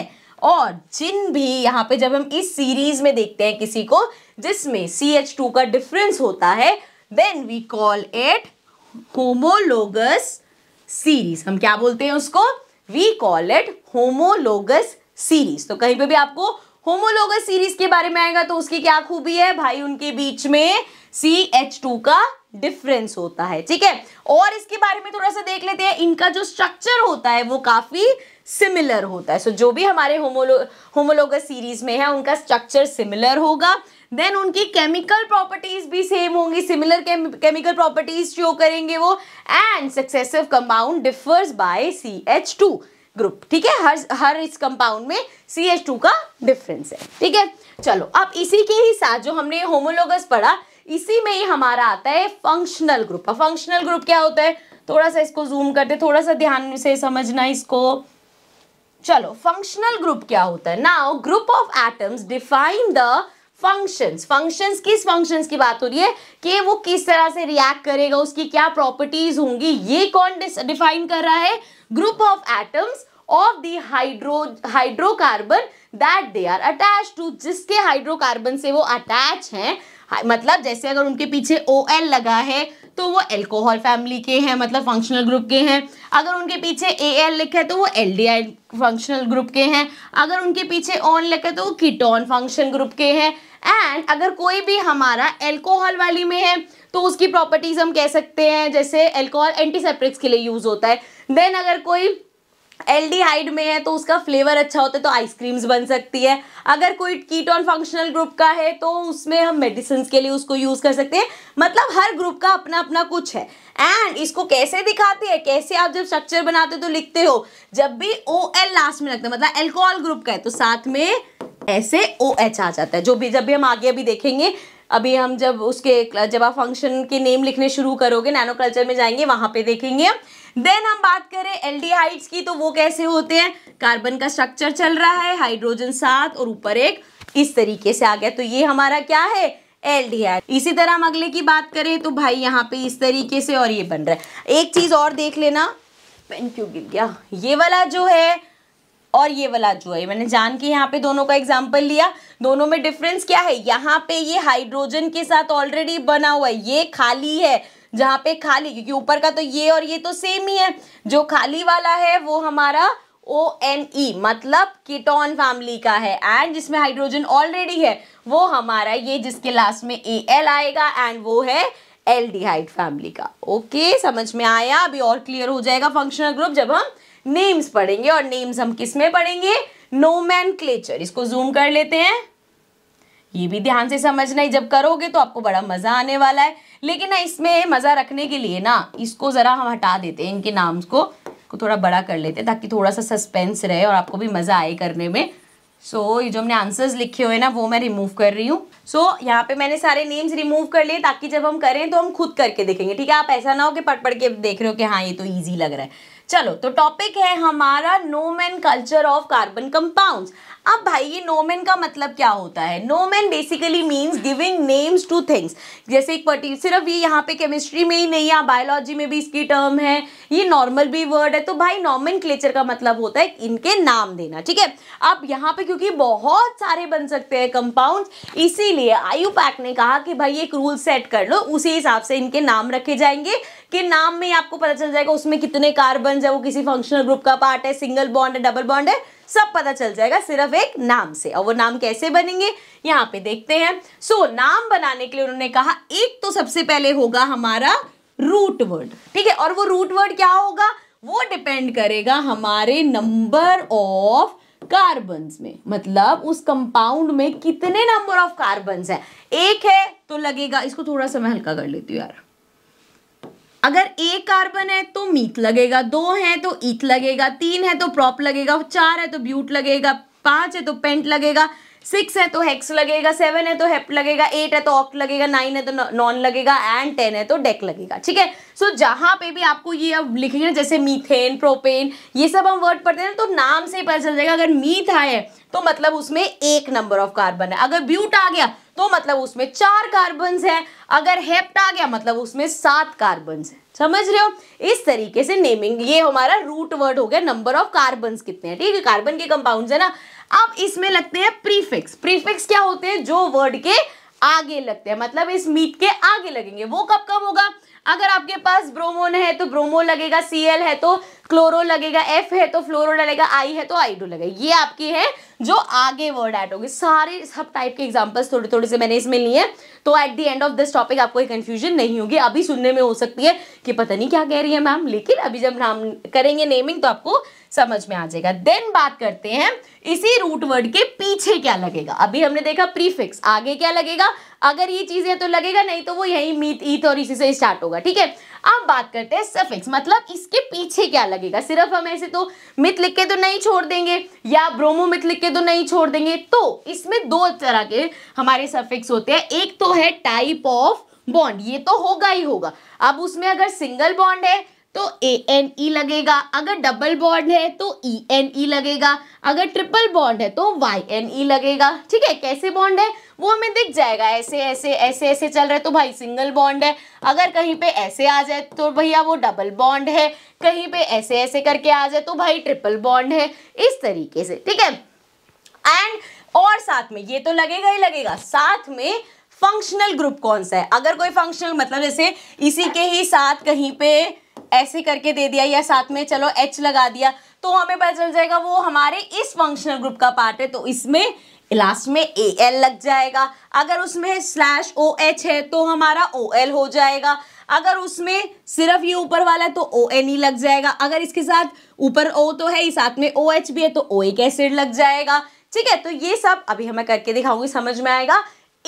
और जिन भी यहाँ पे जब हम इस सीरीज में देखते हैं किसी को जिसमें सी एच टू का डिफरेंस होता है then we call it homologous series हम क्या बोलते हैं उसको we call it homologous series तो कहीं पे भी आपको होमोलोगस सीरीज के बारे में आएगा तो उसकी क्या खूबी है भाई उनके बीच में सी एच टू का डिफरेंस होता है ठीक है और इसके बारे में थोड़ा सा देख लेते हैं इनका जो स्ट्रक्चर होता है वो काफी सिमिलर होता है सो so, जो भी हमारे होमोलो होमोलोगस सीरीज में है उनका स्ट्रक्चर सिमिलर होगा देन उनकी केमिकल प्रॉपर्टीज भी सेम होंगी सिमिलर केमिकल प्रॉपर्टीज शो करेंगे वो and successive compound differs by C H two group ठीक है हर हर इस कंपाउंड में सी एच टू का डिफरेंस है ठीक है चलो अब इसी के ही साथ जो हमने होमोलोगस पढ़ा इसी में ही हमारा आता है फंक्शनल ग्रुप अब फंक्शनल ग्रुप क्या होता है थोड़ा सा इसको जूम करते थोड़ा सा ध्यान से समझना इसको चलो फंक्शनल ग्रुप क्या होता है now group of atoms define the functions functions किस फंक्शंस की बात हो रही है कि वो किस तरह से रिएक्ट करेगा उसकी क्या प्रॉपर्टीज होंगी ये कौन डिफाइन कर रहा है group of atoms of the hydro hydrocarbon that they are attach to जिसके हाइड्रोकार्बन से वो अटैच हैं हाँ, मतलब जैसे अगर उनके पीछे ओ एल लगा है तो वो एल्कोहल फैमिली के हैं मतलब फंक्शनल ग्रुप के हैं अगर उनके पीछे ए एल लिखा है तो वो L D I functional group के हैं अगर उनके पीछे ऑन लिखा है तो वो कीटोन फंक्शन ग्रुप के हैं एंड अगर कोई भी हमारा एल्कोहल वाली में है तो उसकी प्रॉपर्टीज हम कह सकते हैं जैसे एल्कोहल एंटीसेप्टिक्स के लिए यूज होता है देन अगर कोई एल्डिहाइड में है तो उसका फ्लेवर अच्छा होता है तो आइसक्रीम्स बन सकती है अगर कोई कीटोन फंक्शनल ग्रुप का है तो उसमें हम मेडिसिन के लिए उसको यूज़ कर सकते हैं मतलब हर ग्रुप का अपना अपना कुछ है एंड इसको कैसे दिखाते हैं कैसे आप जब स्ट्रक्चर बनाते हो तो लिखते हो जब भी ओ एल लास्ट में लगता है मतलब एल्कोहल ग्रुप का है तो साथ में ऐसे ओ एच आ जाता है जो भी जब भी हम आगे अभी देखेंगे अभी हम जब उसके जब आप फंक्शन के नेम लिखने शुरू करोगे नैनो कल्चर में जाएंगे वहां पे देखेंगे हम देन हम बात करें एल्डिहाइड्स की तो वो कैसे होते हैं कार्बन का स्ट्रक्चर चल रहा है हाइड्रोजन सात और ऊपर एक इस तरीके से आ गया तो ये हमारा क्या है एल इसी तरह हम अगले की बात करें तो भाई यहाँ पे इस तरीके से और ये बन रहा है एक चीज़ और देख लेना पेन क्यों गिर गया ये वाला जो है और ये वाला जो है मैंने जान के यहाँ पे दोनों का एग्जाम्पल लिया दोनों में डिफरेंस क्या है यहाँ पे ये हाइड्रोजन के साथ ऑलरेडी बना हुआ है ये खाली है जहाँ पे खाली क्योंकि ऊपर का तो ये और ये तो सेम ही है जो खाली वाला है वो हमारा ओ एन ई मतलब कीटोन फैमिली का है एंड जिसमें हाइड्रोजन ऑलरेडी है वो हमारा ये जिसके लास्ट में ए एल आएगा एंड वो है एल्डिहाइड फैमिली का ओके okay, समझ में आया अभी और क्लियर हो जाएगा फंक्शनल ग्रुप जब हम नेम्स पढ़ेंगे और नेम्स हम किस में पढ़ेंगे नोमैन क्लेचर इसको जूम कर लेते हैं ये भी ध्यान से समझना है जब करोगे तो आपको बड़ा मज़ा आने वाला है लेकिन ना इसमें मज़ा रखने के लिए ना इसको ज़रा हम हटा देते हैं इनके नाम्स को को थोड़ा बड़ा कर लेते हैं ताकि थोड़ा सा सस्पेंस रहे और आपको भी मज़ा आए करने में सो so, ये जो हमने आंसर्स लिखे हुए ना वो मैं रिमूव कर रही हूँ सो so, यहाँ पे मैंने सारे नेम्स रिमूव कर लिए ताकि जब हम करें तो हम खुद करके देखेंगे ठीक है आप ऐसा ना हो कि पढ़ पढ़ के देख रहे हो कि हाँ ये तो ईजी लग रहा है चलो तो टॉपिक है हमारा nomenclature of carbon compounds अब भाई ये नोमेन का मतलब क्या होता है nomen basically means giving names to things जैसे एक पर्टी सिर्फ ये यहाँ पे केमिस्ट्री में ही नहीं है बायोलॉजी में भी इसकी टर्म है ये नॉर्मल भी वर्ड है तो भाई क्लेचर का मतलब होता है इनके नाम देना ठीक है अब यहाँ पे क्योंकि बहुत सारे बन सकते हैं कंपाउंड इसीलिए आयु पैक ने कहा कि भाई एक रूल सेट कर लो उसी हिसाब से इनके नाम रखे जाएंगे कि नाम में आपको पता चल जाएगा उसमें कितने कार्बन है वो किसी फंक्शनल ग्रुप का पार्ट है सिंगल बॉन्ड है डबल बॉन्ड है सब पता चल जाएगा सिर्फ एक नाम से और वो नाम कैसे बनेंगे यहाँ पे देखते हैं सो so, नाम बनाने के लिए उन्होंने कहा एक तो सबसे पहले होगा हमारा रूट वर्ड ठीक है और वो रूट वर्ड क्या होगा वो डिपेंड करेगा हमारे नंबर ऑफ कार्बन में मतलब उस कंपाउंड में कितने नंबर ऑफ कार्बन है एक है तो लगेगा इसको थोड़ा सा मैं हल्का कर लेती हूँ यार अगर एक कार्बन है तो मीथ लगेगा दो है तो ईथ लगेगा तीन है तो प्रॉप लगेगा चार है तो ब्यूट लगेगा पांच है तो पेंट लगेगा सिक्स है तो हेक्स लगेगा सेवन है तो हेप लगेगा एट है तो ऑक्ट लगेगा नाइन है तो नॉन लगेगा एंड टेन है तो डेक लगेगा ठीक है सो जहां पे भी आपको ये अब लिखेंगे जैसे मीथेन प्रोपेन ये सब हम वर्ड पढ़ते हैं तो नाम से ही पता चल जाएगा अगर मीथ आए तो मतलब उसमें एक नंबर ऑफ कार्बन है अगर ब्यूट आ गया तो मतलब उसमें चार कार्बन है अगर हेप्टा गया मतलब उसमें सात कार्बन है समझ रहे हो इस तरीके से नेमिंग ये हमारा रूट वर्ड हो गया नंबर ऑफ कार्बन कितने हैं ठीक है कार्बन के कंपाउंड है ना अब इसमें लगते हैं प्रीफिक्स प्रीफिक्स क्या होते हैं जो वर्ड के आगे लगते हैं मतलब इस मीट के आगे लगेंगे वो कब कब होगा अगर आपके पास ब्रोमोन है तो ब्रोमो लगेगा सीएल है तो क्लोरो लगेगा एफ है तो फ्लोरो डलेगा आई है तो आईडो लगेगा ये आपकी है जो आगे वर्ड ऐड होगी सारे सब टाइप के एग्जाम्पल्स थोड़े थोड़े से मैंने इसमें लिए हैं तो at the end of this topic आपको कन्फ्यूजन नहीं होगी अभी सुनने में हो सकती है कि पता नहीं क्या कह रही है मैम लेकिन अभी जब नाम करेंगे नेमिंग तो आपको समझ में आ जाएगा देन बात करते हैं इसी रूट वर्ड के पीछे क्या लगेगा अभी हमने देखा प्रीफिक्स आगे क्या लगेगा अगर ये चीज़ है तो लगेगा नहीं तो वो यही मीत ईत और इसी से स्टार्ट होगा ठीक है अब बात करते हैं सफिक्स मतलब इसके पीछे क्या लगेगा लगेगा सिर्फ हम ऐसे तो मिथ लिख के तो नहीं छोड़ देंगे या ब्रोमो मिथ लिख के तो नहीं छोड़ देंगे तो इसमें दो तरह के हमारे सफिक्स होते हैं एक तो है टाइप ऑफ बॉन्ड ये तो होगा ही होगा अब उसमें अगर सिंगल बॉन्ड है तो ए एन ई लगेगा अगर डबल बॉन्ड है तो ई एन ई लगेगा अगर ट्रिपल बॉन्ड है तो वाई एन ई लगेगा ठीक है कैसे बॉन्ड है वो हमें दिख जाएगा ऐसे ऐसे ऐसे ऐसे चल रहे तो भाई सिंगल बॉन्ड है अगर कहीं पे ऐसे आ जाए तो भैया वो डबल बॉन्ड है कहीं पे ऐसे ऐसे करके आ जाए तो भाई ट्रिपल बॉन्ड है इस तरीके से ठीक है एंड और साथ में ये तो लगेगा ही लगेगा साथ में फंक्शनल ग्रुप कौन सा है अगर कोई फंक्शनल मतलब जैसे इसी के ही साथ कहीं पे ऐसे करके दे दिया या साथ में चलो एच लगा दिया तो हमें पता चल जाएगा वो हमारे इस फंक्शनल ग्रुप का पार्ट है तो इसमें लास्ट में ए एल लग जाएगा अगर उसमें स्लैश ओ एच है तो हमारा ओ एल हो जाएगा अगर उसमें सिर्फ ये ऊपर वाला है तो ओ एन ई लग जाएगा अगर इसके साथ ऊपर ओ तो है ही साथ में ओ एच भी है तो ओ एक एसिड लग जाएगा ठीक है तो ये सब अभी हमें करके दिखाऊंगी समझ में आएगा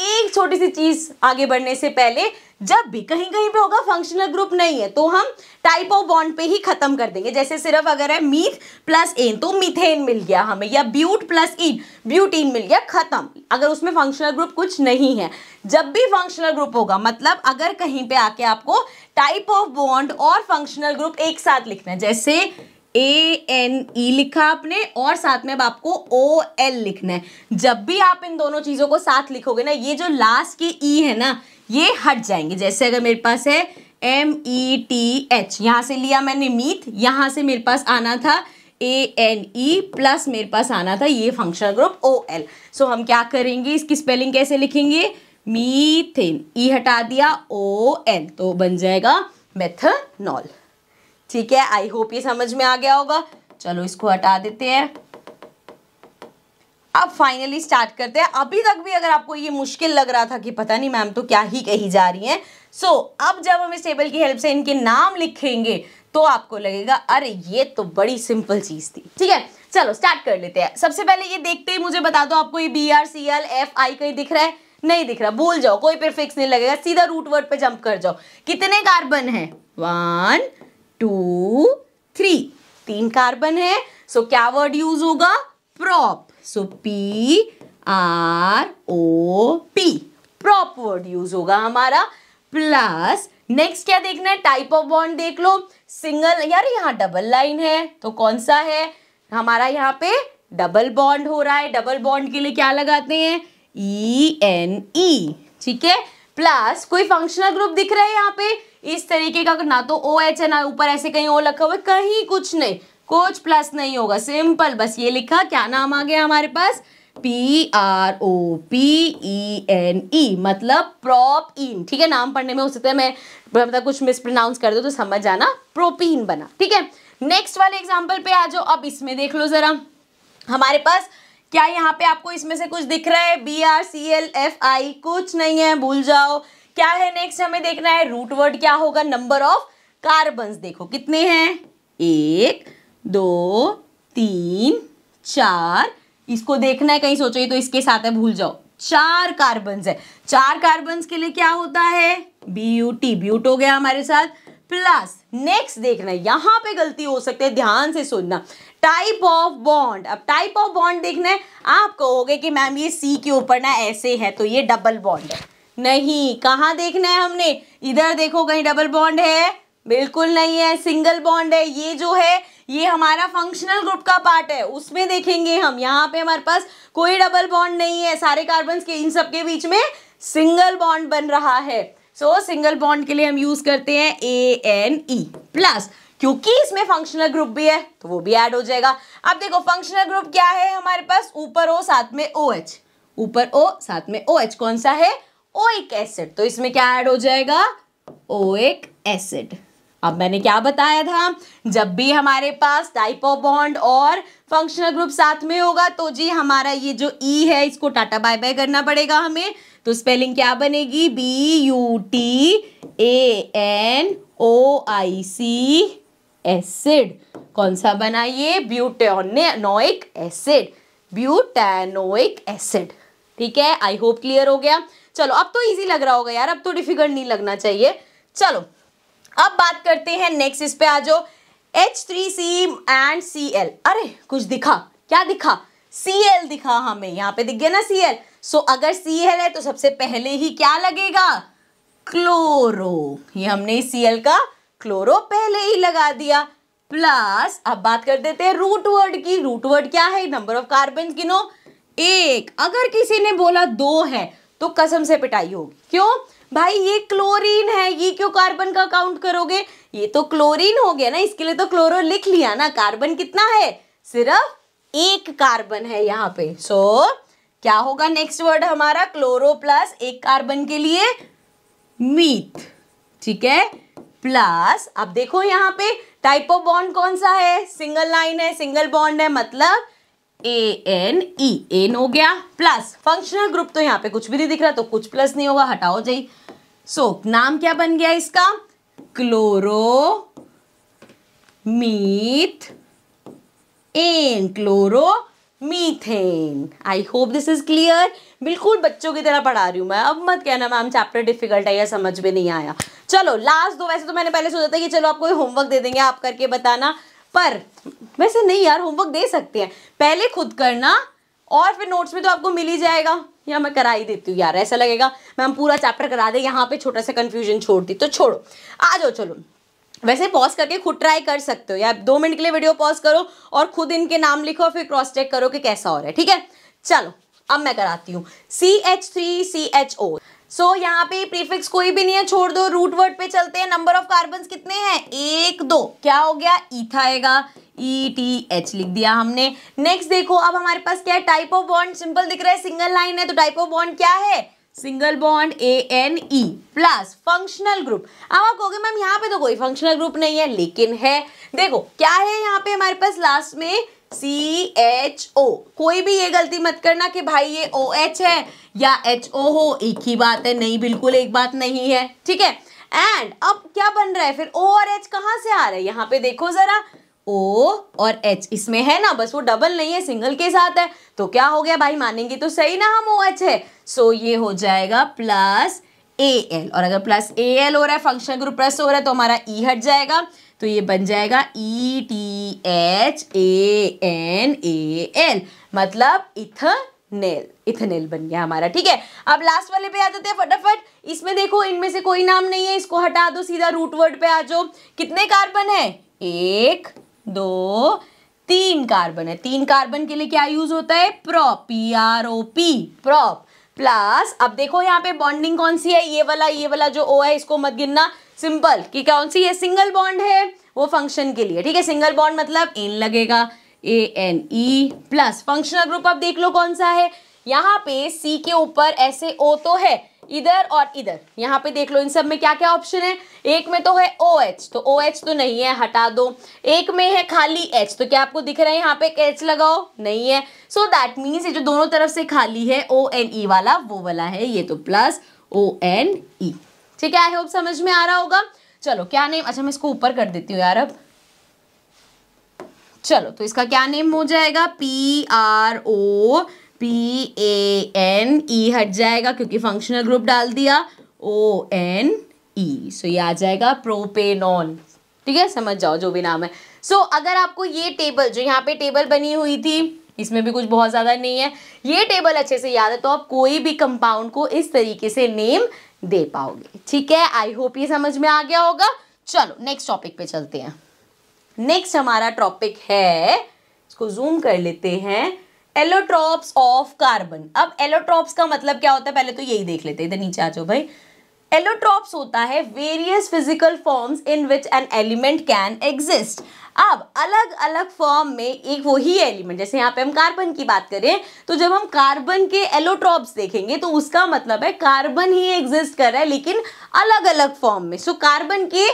एक छोटी सी चीज आगे बढ़ने से पहले जब भी कहीं कहीं पे होगा फंक्शनल ग्रुप नहीं है तो हम टाइप ऑफ बॉन्ड पे ही खत्म कर देंगे जैसे सिर्फ अगर है मीथ प्लस एन तो मिथेन मिल गया हमें या ब्यूट प्लस इन ब्यूटीन मिल गया खत्म अगर उसमें फंक्शनल ग्रुप कुछ नहीं है जब भी फंक्शनल ग्रुप होगा मतलब अगर कहीं पे आके आपको टाइप ऑफ बॉन्ड और फंक्शनल ग्रुप एक साथ लिखना है जैसे ए एन ई लिखा आपने और साथ में अब आपको ओ एल लिखना है जब भी आप इन दोनों चीज़ों को साथ लिखोगे ना ये जो लास्ट के ई e है ना ये हट जाएंगे जैसे अगर मेरे पास है एम ई टी एच यहाँ से लिया मैंने मीथ यहाँ से मेरे पास आना था ए एन ई प्लस मेरे पास आना था ये functional group O L so हम क्या करेंगे इसकी स्पेलिंग कैसे लिखेंगे मीथेन ई e हटा दिया ओ एल तो बन जाएगा मेथनॉल ठीक है आई होप ये समझ में आ गया होगा चलो इसको हटा देते हैं अब फाइनली स्टार्ट करते हैं अभी तक भी अगर आपको ये मुश्किल लग रहा था कि पता नहीं मैम तो क्या ही कही जा रही हैं सो so, अब जब हम इस टेबल की हेल्प से इनके नाम लिखेंगे तो आपको लगेगा अरे ये तो बड़ी सिंपल चीज़ थी ठीक है चलो स्टार्ट कर लेते हैं सबसे पहले ये देखते ही मुझे बता दो आपको ये B R C L F I कहीं दिख रहा है नहीं दिख रहा भूल जाओ कोई फिक्स नहीं लगेगा सीधा रूट वर्ड पे जंप कर जाओ कितने कार्बन है वन टू थ्री तीन कार्बन है सो so, क्या वर्ड यूज होगा prop so P R O P prop word use होगा हमारा प्लस नेक्स्ट क्या देखना है टाइप ऑफ बॉन्ड देख लो सिंगल यार यहाँ डबल लाइन है तो कौन सा है हमारा यहाँ पे डबल बॉन्ड हो रहा है डबल बॉन्ड के लिए क्या लगाते हैं ई एन ई ठीक है प्लस कोई फंक्शनल ग्रुप दिख रहा है यहाँ पे इस तरीके का ना तो ओ एच है ना ऊपर ऐसे कहीं ओ लिखा हुआ कहीं कुछ नहीं कुछ प्लस नहीं होगा सिंपल बस ये लिखा क्या नाम आ गया हमारे पास P R O P E N E मतलब प्रॉप इन ठीक है नाम पढ़ने में हो सकता है मैं मतलब कुछ मिसप्रोनाउंस कर दो तो समझ आना प्रोपीन बना ठीक है नेक्स्ट वाले एग्जाम्पल पे आ जाओ अब इसमें देख लो ज़रा हमारे पास क्या यहाँ पे आपको इसमें से कुछ दिख रहा है B R C L F I कुछ नहीं है भूल जाओ क्या है नेक्स्ट हमें देखना है रूट वर्ड क्या होगा नंबर ऑफ कार्बन देखो कितने हैं एक दो तीन चार इसको देखना है कहीं सोचो ये तो इसके साथ है भूल जाओ चार कार्बन है चार कार्बन के लिए क्या होता है ब्यूटी ब्यूट हो गया हमारे साथ प्लस नेक्स्ट देखना है यहाँ पे गलती हो सकती है ध्यान से सुनना टाइप ऑफ बॉन्ड अब टाइप ऑफ बॉन्ड देखना है आप कहोगे कि मैम ये सी के ऊपर ना ऐसे है तो ये डबल बॉन्ड है नहीं कहाँ देखना है हमने इधर देखो कहीं डबल बॉन्ड है बिल्कुल नहीं है सिंगल बॉन्ड है ये जो है ये हमारा फंक्शनल ग्रुप का पार्ट है उसमें देखेंगे हम यहाँ पे हमारे पास कोई डबल बॉन्ड नहीं है सारे कार्बन के इन सब के बीच में सिंगल बॉन्ड बन रहा है सो सिंगल बॉन्ड के लिए हम यूज करते हैं ए एन ई प्लस क्योंकि इसमें फंक्शनल ग्रुप भी है तो वो भी ऐड हो जाएगा अब देखो फंक्शनल ग्रुप क्या है हमारे पास ऊपर ओ साथ में ओ OH. एच ऊपर ओ साथ में ओ OH. एच कौन सा है ओइक एसिड तो इसमें क्या ऐड हो जाएगा एक एसिड अब मैंने क्या बताया था जब भी हमारे पास टाइप ऑफ बॉन्ड और फंक्शनल ग्रुप साथ में होगा तो जी हमारा ये जो ई e है इसको टाटा बाय बाय करना पड़ेगा हमें तो स्पेलिंग क्या बनेगी B U T A N O I C acid कौन सा बना ये ब्यूटेनोइक एसिड ब्यूटेनोइक एसिड ठीक है आई होप क्लियर हो गया चलो अब तो इजी लग रहा होगा यार अब तो डिफिकल्ट नहीं लगना चाहिए चलो अब बात करते हैं नेक्स्ट इस पे आ जाओ H three C and C L अरे कुछ दिखा क्या दिखा सी एल दिखा हमें यहाँ पे दिख गया ना सी एल सो अगर सी एल है तो सबसे पहले ही क्या लगेगा क्लोरो ये हमने सी एल का क्लोरो पहले ही लगा दिया प्लस अब बात कर देते हैं रूट वर्ड की रूट वर्ड क्या है नंबर ऑफ कार्बन गिनो एक अगर किसी ने बोला दो है तो कसम से पिटाई होगी क्यों भाई ये क्लोरीन है ये क्यों कार्बन का काउंट करोगे ये तो क्लोरीन हो गया ना इसके लिए तो क्लोरो लिख लिया ना कार्बन कितना है सिर्फ एक कार्बन है यहाँ पे सो so, क्या होगा नेक्स्ट वर्ड हमारा क्लोरो प्लस एक कार्बन के लिए मीथ ठीक है प्लस अब देखो यहाँ पे टाइप ऑफ बॉन्ड कौन सा है सिंगल लाइन है सिंगल बॉन्ड है मतलब ए एन ई एन हो गया प्लस फंक्शनल ग्रुप तो यहाँ पे कुछ भी नहीं दिख रहा तो कुछ प्लस नहीं होगा हटाओ जाई सो so, नाम क्या बन गया इसका chloro meth ane chloro methane I hope this is clear बिल्कुल बच्चों की तरह पढ़ा रही हूँ मैं अब मत कहना मैम चैप्टर डिफिकल्ट है या समझ में नहीं आया चलो लास्ट दो वैसे तो मैंने पहले सोचा था कि चलो आपको होमवर्क दे देंगे आप करके बताना पर वैसे नहीं यार होमवर्क दे सकते हैं पहले खुद करना और फिर नोट्स में तो आपको मिल ही जाएगा या मैं करा ही देती हूँ यार ऐसा लगेगा मैम पूरा चैप्टर करा दे यहाँ पे छोटा सा कन्फ्यूजन छोड़ दी तो छोड़ो आ जाओ चलो वैसे पॉज करके खुद ट्राई कर सकते हो या दो मिनट के लिए वीडियो पॉज करो और खुद इनके नाम लिखो फिर क्रॉस चेक करो कि कैसा हो रहा है ठीक है चलो अब मैं कराती हूँ C H three C H O so so, यहाँ पे प्रीफिक्स कोई भी नहीं है छोड़ दो रूट वर्ड पे चलते हैं नंबर ऑफ कार्बन कितने हैं एक दो क्या हो गया ईथ e आएगा ई टी एच लिख दिया हमने नेक्स्ट देखो अब हमारे पास क्या है टाइप ऑफ बॉन्ड सिंपल दिख रहा है सिंगल लाइन है तो टाइप ऑफ बॉन्ड क्या है single bond A N E plus functional group अब आप कहोगे मैम यहाँ पे तो कोई फंक्शनल ग्रुप नहीं है लेकिन है देखो क्या है यहाँ पे हमारे पास लास्ट में सी एच ओ कोई भी ये गलती मत करना कि भाई ये ओ एच है या एच ओ हो एक ही बात है नहीं बिल्कुल एक बात नहीं है ठीक है एंड अब क्या बन रहा है फिर ओ और एच कहाँ से आ रहा है यहाँ पे देखो जरा ओ और एच इसमें है ना बस वो डबल नहीं है सिंगल के साथ है तो क्या हो गया भाई मानेंगे तो सही ना हम ओ एच है सो so, ये हो जाएगा प्लस ए एल और अगर प्लस ए एल हो रहा है फंक्शन ग्रुप प्लस हो रहा है तो हमारा ई e हट जाएगा तो ये बन जाएगा E T H A N A L मतलब इथनेल इथनेल बन गया हमारा ठीक है अब लास्ट वाले पे आ जाते हैं फटाफट इसमें देखो इनमें से कोई नाम नहीं है इसको हटा दो सीधा रूट वर्ड पे आ जाओ कितने कार्बन है एक दो तीन कार्बन है तीन कार्बन के लिए क्या यूज होता है prop P R O P prop plus अब देखो यहाँ पे बॉन्डिंग कौन सी है ये वाला ये वाला जो ओ है इसको मत गिनना सिंपल कि कौन सी ये सिंगल बॉन्ड है वो फंक्शन के लिए ठीक है सिंगल बॉन्ड मतलब एन लगेगा A N E plus functional group आप देख लो कौन सा है यहाँ पे सी के ऊपर ऐसे ओ तो है इधर और इधर यहाँ पे देख लो इन सब में क्या क्या ऑप्शन है एक में तो है ओ एच तो ओ एच तो नहीं है हटा दो एक में है खाली एच तो क्या आपको दिख रहा है यहाँ पे एच लगाओ नहीं है सो दैट मीन्स ये जो दोनों तरफ से खाली है ओ एन ई वाला वो वाला है ये तो प्लस ओ एन ई ठीक है आई होप समझ में आ रहा होगा चलो क्या नेम अच्छा मैं इसको ऊपर कर देती हूँ यार अब चलो तो इसका क्या नेम हो जाएगा P R O P A N E हट जाएगा क्योंकि फंक्शनल ग्रुप डाल दिया ओ एन ई सो ये आ जाएगा प्रोपेनॉन ठीक है समझ जाओ जो भी नाम है सो so, अगर आपको ये टेबल जो यहाँ पे टेबल बनी हुई थी इसमें भी कुछ बहुत ज़्यादा नहीं है ये टेबल अच्छे से याद है तो आप कोई भी कंपाउंड को इस तरीके से नेम दे पाओगे ठीक है आई होप ये समझ में आ गया होगा चलो नेक्स्ट टॉपिक पे चलते हैं नेक्स्ट हमारा टॉपिक है इसको जूम कर लेते हैं एलोट्रॉप्स ऑफ कार्बन अब एलोट्रॉप्स का मतलब क्या होता है पहले तो यही देख लेते हैं इधर नीचे आ जाओ भाई एलोट्रॉप्स होता है various physical forms in which an element can exist अब अलग अलग फॉर्म में एक वही एलिमेंट जैसे यहाँ पे हम कार्बन की बात करें तो जब हम कार्बन के एलोट्रॉप्स देखेंगे तो उसका मतलब है कार्बन ही एग्जिस्ट कर रहा है लेकिन अलग अलग फॉर्म में सो so, कार्बन के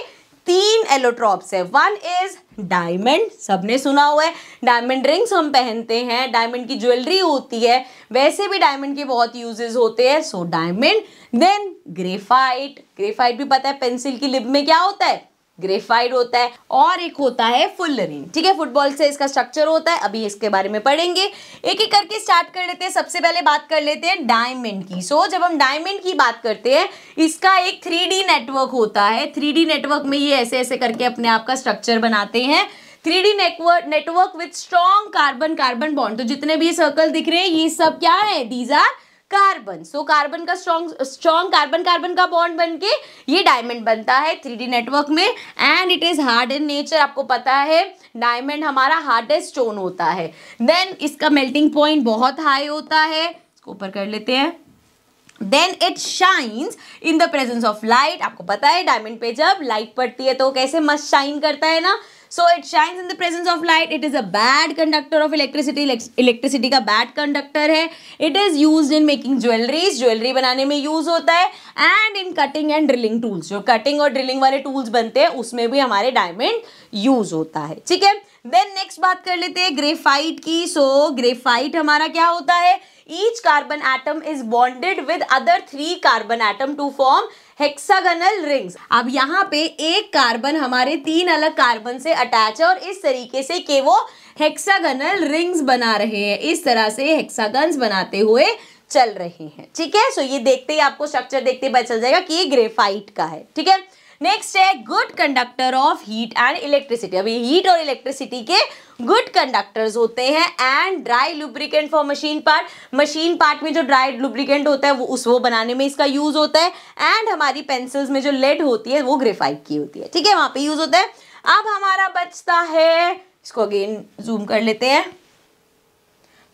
तीन एलोट्रॉप्स है वन इज डायमंड सबने सुना हुआ है डायमंड रिंग्स हम पहनते हैं डायमंड की ज्वेलरी होती है वैसे भी डायमंड के बहुत यूजेस होते हैं so diamond then graphite graphite भी पता है पेंसिल की लिप में क्या होता है ग्रेफाइड होता है और एक होता है फुलरिन ठीक है फुटबॉल से इसका स्ट्रक्चर होता है अभी इसके बारे में पढ़ेंगे एक एक करके स्टार्ट कर लेते हैं सबसे पहले बात कर लेते हैं डायमंड की सो so, जब हम डायमंड की बात करते हैं इसका एक थ्री नेटवर्क होता है थ्री नेटवर्क में ये ऐसे ऐसे करके अपने आप का स्ट्रक्चर बनाते हैं three D network network with strong carbon carbon bond तो जितने भी सर्कल दिख रहे हैं ये सब क्या है these are carbon so carbon का स्ट्रॉन्ग स्ट्रॉन्ग कार्बन कार्बन का बॉन्ड बन के ये डायमंड बनता है थ्री नेटवर्क में and it is hard in nature आपको पता है डायमंड हमारा हार्डेस्ट स्टोन होता है देन इसका मेल्टिंग पॉइंट बहुत हाई होता है इसको ऊपर कर लेते हैं then it shines in the presence of light आपको पता है डायमंड पे जब लाइट पड़ती है तो कैसे मस्त शाइन करता है ना so it shines in the presence of light it is a bad conductor of electricity electricity का बैड कंडक्टर है it is use in making jewelleries jewellery बनाने में यूज होता है and in cutting and drilling tools जो cutting और drilling वाले tools बनते हैं उसमें भी हमारे डायमंड यूज होता है ठीक है देन नेक्स्ट बात कर लेते हैं ग्रेफाइट की सो so, ग्रेफाइट हमारा क्या होता है each carbon atom is bonded with other three carbon atom to form hexagonal rings अब यहाँ पे एक कार्बन हमारे तीन अलग कार्बन से अटैच है और इस तरीके से के वो हेक्सागनल रिंग्स बना रहे हैं इस तरह से हेक्सागन्स बनाते हुए चल रहे हैं ठीक है सो ये देखते ही आपको स्ट्रक्चर देखते ही पता चल जाएगा कि ये ग्रेफाइट का है ठीक है नेक्स्ट है good conductor of heat and electricity अभी हीट और इलेक्ट्रिसिटी के गुड कंडक्टर्स होते हैं and dry lubricant for machine part machine part में जो ड्राई लुब्रिकेंट होता है वो उस वो बनाने में इसका यूज होता है एंड हमारी पेंसिल्स में जो लेड होती है वो ग्रेफाइट की होती है ठीक है वहां पे यूज होता है अब हमारा बचता है इसको अगेन जूम कर लेते हैं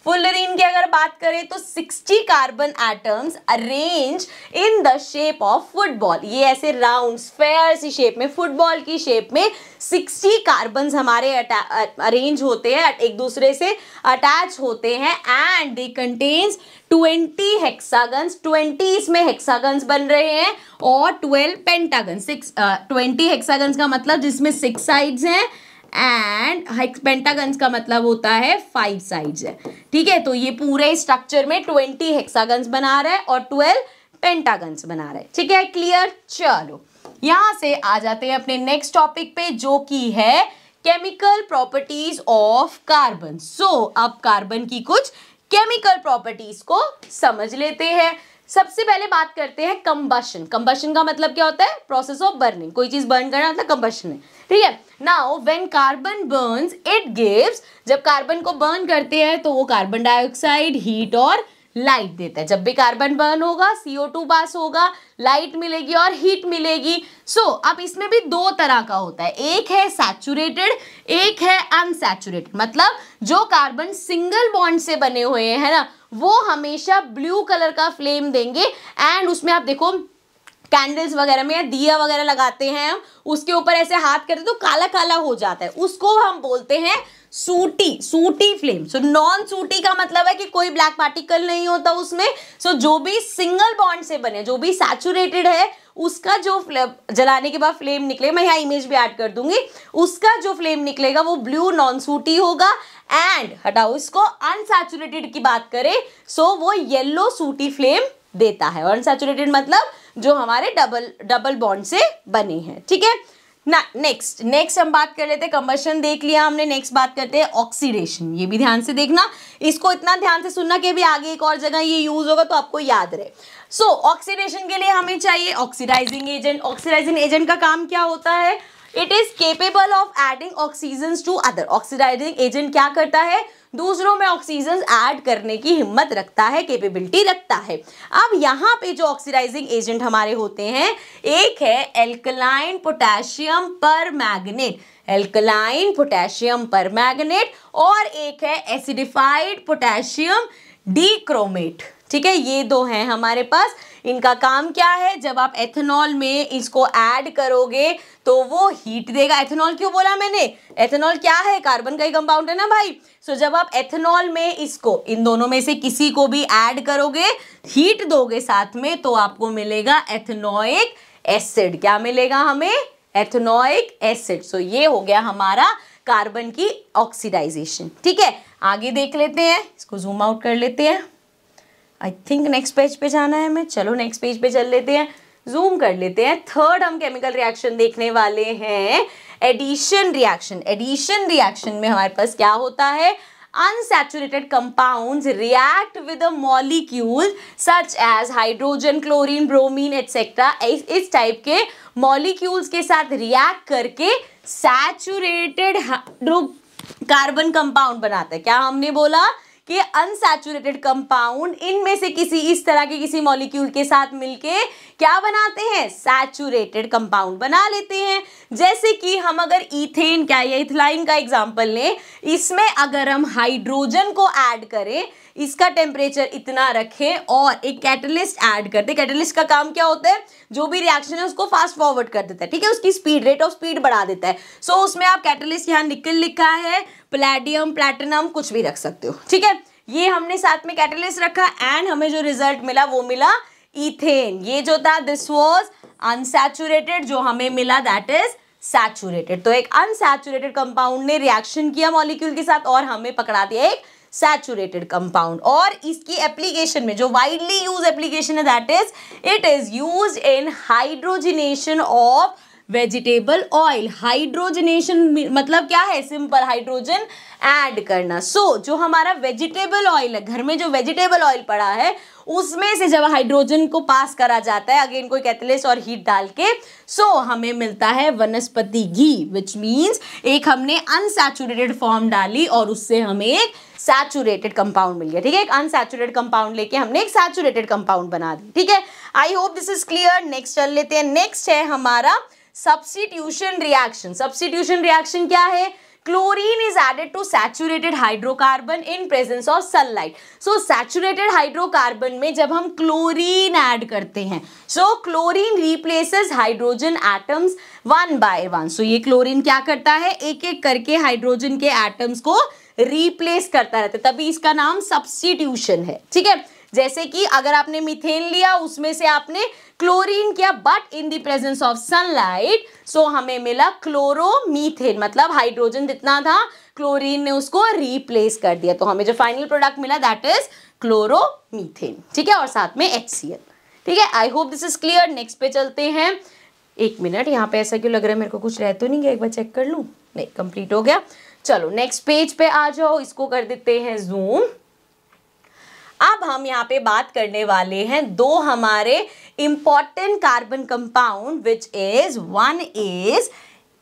फुलरीन की अगर बात करें तो 60 carbon atoms arrange in the shape of football ये ऐसे राउंड स्फेयर सी शेप में फुटबॉल की शेप में 60 कार्बन हमारे अरेंज होते हैं एक दूसरे से अटैच होते हैं एंड दे कंटेन्स 20 हेक्सागन्स 20 इसमें हेक्सागन्स बन रहे हैं और 12 पेंटागन सिक्स ट्वेंटी हेक्सागन्स का मतलब जिसमें सिक्स साइड्स हैं एंड पेंटागन्स का मतलब होता है फाइव साइड्स है ठीक है तो ये पूरे स्ट्रक्चर में ट्वेंटी हेक्सागन्स बना रहा है और ट्वेल्व पेंटागन्स बना रहा है ठीक है क्लियर चलो यहाँ से आ जाते हैं अपने नेक्स्ट टॉपिक पे जो कि है chemical properties of carbon so अब कार्बन की कुछ केमिकल प्रॉपर्टीज को समझ लेते हैं सबसे पहले बात करते हैं कंबशन कंबशन का मतलब क्या होता है प्रोसेस ऑफ बर्निंग कोई चीज बर्न करना मतलब कंबशन में ठीक है now when carbon burns it gives जब कार्बन को बर्न करते हैं तो वो कार्बन डाइऑक्साइड हीट और लाइट देता है जब भी कार्बन बर्न होगा सीओ टू पास होगा लाइट मिलेगी और हीट मिलेगी सो so, अब इसमें भी दो तरह का होता है एक है सैचुरेटेड एक है अनसैचुरेटेड मतलब जो कार्बन सिंगल बॉन्ड से बने हुए हैं ना वो हमेशा ब्लू कलर का फ्लेम देंगे एंड उसमें आप देखो कैंडल्स वगैरह में या दिया वगैरह लगाते हैं उसके ऊपर ऐसे हाथ करते तो काला काला हो जाता है उसको हम बोलते हैं सूटी सूटी फ्लेम सो नॉन सूटी का मतलब है कि कोई ब्लैक पार्टिकल नहीं होता उसमें सो so, जो भी सिंगल बॉन्ड से बने जो भी सैचुरेटेड है उसका जो जलाने के बाद फ्लेम निकले मैं यहाँ इमेज भी ऐड कर दूंगी उसका जो फ्लेम निकलेगा वो ब्लू नॉन सूटी होगा एंड हटाओ इसको अनसेचुरेटेड की बात करें सो so वो येल्लो सूटी फ्लेम देता है अनसेचुरेटेड मतलब जो हमारे डबल डबल बॉन्ड से बने हैं ठीक है थीके? ना नेक्स्ट नेक्स्ट हम बात कर लेते हैं देख लिया हमने नेक्स्ट बात करते हैं ऑक्सीडेशन ये भी ध्यान से देखना इसको इतना ध्यान से सुनना कि अभी आगे एक और जगह ये यूज होगा तो आपको याद रहे सो so, ऑक्सीडेशन के लिए हमें चाहिए ऑक्सीडाइजिंग एजेंट ऑक्सीडाइजिंग एजेंट का काम क्या होता है it is capable of adding oxygen to other oxidising agent क्या करता है दूसरों में ऑक्सीजन ऐड करने की हिम्मत रखता है कैपेबिलिटी रखता है अब यहाँ पे जो ऑक्सीडाइजिंग एजेंट हमारे होते हैं एक है alkaline potassium permanganate alkaline potassium permanganate और एक है एसिडिफाइड पोटेशियम डीक्रोमेट ठीक है ये दो हैं हमारे पास इनका काम क्या है जब आप एथेनॉल में इसको ऐड करोगे तो वो हीट देगा एथेनॉल क्यों बोला मैंने एथेनॉल क्या है कार्बन का ही कंपाउंड है ना भाई सो so, जब आप एथेनॉल में इसको इन दोनों में से किसी को भी ऐड करोगे हीट दोगे साथ में तो आपको मिलेगा एथेनॉइक एसिड क्या मिलेगा हमें एथेनॉइक एसिड सो ये हो गया हमारा कार्बन की ऑक्सीडाइजेशन ठीक है आगे देख लेते हैं इसको जूम आउट कर लेते हैं आई थिंक नेक्स्ट पेज पे जाना है हमें चलो नेक्स्ट पेज पे चल लेते हैं जूम कर लेते हैं थर्ड हम केमिकल रिएक्शन देखने वाले हैं एडिशन रिएक्शन एडिशन रिएक्शन में हमारे पास क्या होता है unsaturated compound react with molecule such as hydrogen chlorine chlorine bromine इस इस टाइप के मॉलिक्यूल्स के साथ रिएक्ट करके सैचुरेटेड कार्बन कंपाउंड बनाता है क्या हमने बोला कि अनसेचुरेटेड कंपाउंड इनमें से किसी इस तरह के किसी मॉलिक्यूल के साथ मिलके क्या बनाते हैं सैचुरेटेड कंपाउंड बना लेते हैं जैसे कि हम अगर इथेन का या इथलाइन का एग्जाम्पल लें इसमें अगर हम हाइड्रोजन को ऐड करें इसका टेम्परेचर इतना रखें और एक कैटलिस्ट ऐड दे कैटलिस्ट का काम क्या होता है जो भी रिएक्शन है उसको फास्ट फॉरवर्ड कर देता है ठीक है उसकी स्पीड रेट ऑफ स्पीड बढ़ा देता है सो so, उसमें आप कैटलिस्ट यहाँ निकल लिखा है प्लेडियम प्लेटिनम कुछ भी रख सकते हो ठीक है ये हमने साथ में कैटलिस्ट रखा एंड हमें जो रिजल्ट मिला वो मिला इथेन ये जो था दिस वॉज अनसेचुरेटेड जो हमें मिला दैट इज सैचुरेटेड तो एक अनसेचुरेटेड कंपाउंड ने रिएक्शन किया मॉलिक्यूल के साथ और हमें पकड़ा दिया एक सैचुरेटेड कंपाउंड और इसकी एप्लीकेशन में जो वाइडली यूज एप्लीकेशन है that is it is use in hydrogenation of vegetable oil hydrogenation मतलब क्या है सिंपल हाइड्रोजन ऐड करना सो so, जो हमारा वेजिटेबल ऑयल है घर में जो वेजिटेबल ऑयल पड़ा है उसमें से जब हाइड्रोजन को पास करा जाता है अगेन कोई कैथलिस और हीट डाल के सो so, हमें मिलता है वनस्पति घी विच मीन्स एक हमने अनसेचुरेटेड फॉर्म डाली और उससे हमें एक सैचुरेटेड कंपाउंड मिल गया ठीक है एक अनसेचुरेटेड कंपाउंड लेके हमने एक सैचुरेटेड कंपाउंड बना दी ठीक है I hope this is clear next चल लेते हैं नेक्स्ट है हमारा सब्सिट्यूशन रिएक्शन सब्सिट्यूशन रिएक्शन क्या है chlorine is added to saturated hydrocarbon in presence of sunlight so saturated hydrocarbon में जब हम क्लोरीन ऐड करते हैं so chlorine replaces hydrogen atoms one by one so ये क्लोरीन क्या करता है एक एक करके हाइड्रोजन के एटम्स को रिप्लेस करता रहता है तभी इसका नाम सब्सिट्यूशन है ठीक है जैसे कि अगर आपने मिथेन लिया उसमें से आपने क्लोरीन किया but in the presence of sunlight so हमें मिला क्लोरोमीथेन मतलब हाइड्रोजन जितना था क्लोरीन ने उसको रिप्लेस कर दिया तो हमें जो फाइनल प्रोडक्ट मिला दैट इज क्लोरोमीथेन ठीक है और साथ में एच ठीक है I hope this is clear next पे चलते हैं एक मिनट यहाँ पे ऐसा क्यों लग रहा है मेरे को कुछ रह तो नहीं गया एक बार चेक कर लूँ नहीं कंप्लीट हो गया चलो नेक्स्ट पेज पे आ जाओ इसको कर देते हैं जूम अब हम यहाँ पे बात करने वाले हैं दो हमारे important carbon compound which is one is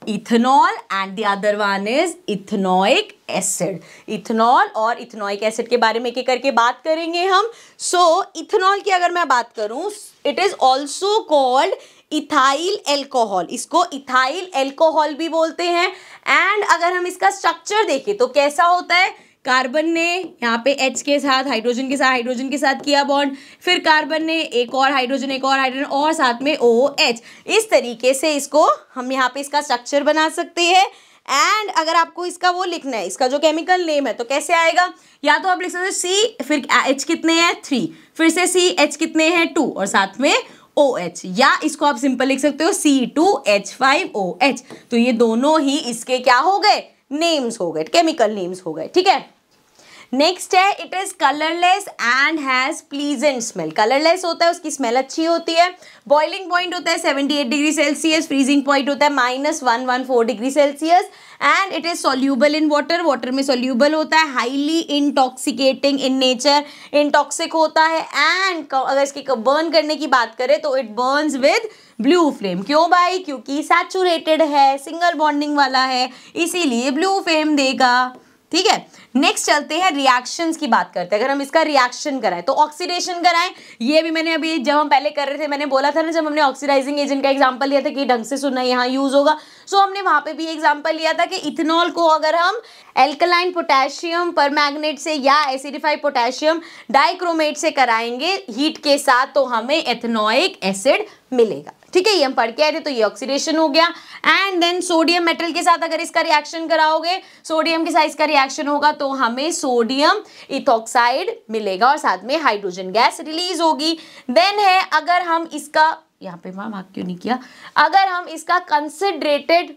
ethanol and the other one is ethanoic acid ethanol और इथेनोइक एसिड के बारे में एक करके बात करेंगे हम सो so, इथेनॉल की अगर मैं बात करूँ it is also called ethyl alcohol इसको इथाइल एल्कोहल भी बोलते हैं एंड अगर हम इसका स्ट्रक्चर देखें तो कैसा होता है कार्बन ने यहाँ पे एच के साथ हाइड्रोजन के साथ हाइड्रोजन के साथ किया बॉन्ड फिर कार्बन ने एक और हाइड्रोजन एक और हाइड्रोजन और साथ में ओ एच इस तरीके से इसको हम यहाँ पे इसका स्ट्रक्चर बना सकते हैं एंड अगर आपको इसका वो लिखना है इसका जो केमिकल नेम है तो कैसे आएगा या तो आप लिख सकते हो सी फिर एच कितने हैं थ्री फिर से सी एच कितने हैं टू और साथ में ओ एच या इसको आप सिंपल लिख सकते हो C two H five O H तो ये दोनों ही इसके क्या हो गए नेम्स हो गए केमिकल नेम्स हो गए ठीक है नेक्स्ट है it is colourless and has pleasant smell colourless होता है उसकी स्मेल अच्छी होती है बॉइलिंग पॉइंट होता है seventy eight degree Celsius freezing point होता है minus one one four degree Celsius and it is soluble in water water में सोल्यूबल होता है हाईली इंटॉक्सिकेटिंग इन नेचर इंटॉक्सिक होता है एंड अगर इसकी बर्न करने की बात करें तो it burns with blue flame क्यों भाई क्योंकि सैचुरेटेड है सिंगल बॉन्डिंग वाला है इसीलिए ब्लू फ्लेम देगा ठीक है नेक्स्ट चलते हैं रिएक्शंस की बात करते हैं अगर हम इसका रिएक्शन कराएं तो ऑक्सीडेशन कराएं ये भी मैंने अभी जब हम पहले कर रहे थे मैंने बोला था ना जब हमने ऑक्सीडाइजिंग एजेंट का एग्जांपल लिया था कि ढंग से सुनना यहाँ यूज़ होगा सो so, हमने वहाँ पे भी एग्जांपल लिया था कि इथेनॉल को अगर हम एल्कलाइन पोटेशियम पर से या एसिडिफाइड पोटेशियम डाइक्रोमेट से कराएंगे हीट के साथ तो हमें एथनोइक एसिड मिलेगा ठीक है ये हम पढ़ के आए थे तो ये ऑक्सीडेशन हो गया एंड देन सोडियम मेटल के साथ अगर इसका रिएक्शन कराओगे सोडियम के साथ इसका रिएक्शन होगा तो हमें सोडियम इथोक्साइड मिलेगा और साथ में हाइड्रोजन गैस रिलीज होगी देन है अगर हम इसका यहाँ पे मैम क्यों नहीं किया अगर हम इसका कंसिड्रेटेड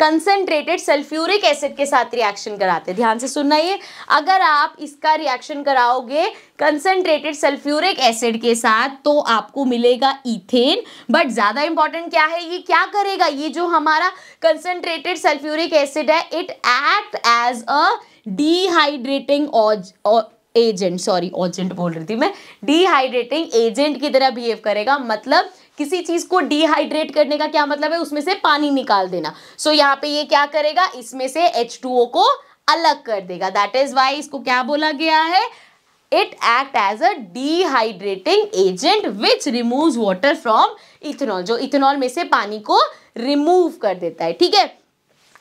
कंसनट्रेटेड सल्फ्यूरिक एसिड के साथ रिएक्शन कराते ध्यान से सुनना ये अगर आप इसका रिएक्शन कराओगे कंसनट्रेटेड सल्फ्यूरिक एसिड के साथ तो आपको मिलेगा इथेन बट ज़्यादा इंपॉर्टेंट क्या है ये क्या करेगा ये जो हमारा कंसनट्रेटेड सल्फ्यूरिक एसिड है it act as a dehydrating agent sorry agent बोल रही थी मैं डिहाइड्रेटिंग एजेंट की तरह बिहेव करेगा मतलब किसी चीज को डिहाइड्रेट करने का क्या मतलब है उसमें से पानी निकाल देना सो so, यहाँ पे ये क्या करेगा इसमें से एच को अलग कर देगा दैट इज वाई इसको क्या बोला गया है it act as a dehydrating agent which remove water from ethanol जो इथेनॉल में से पानी को रिमूव कर देता है ठीक है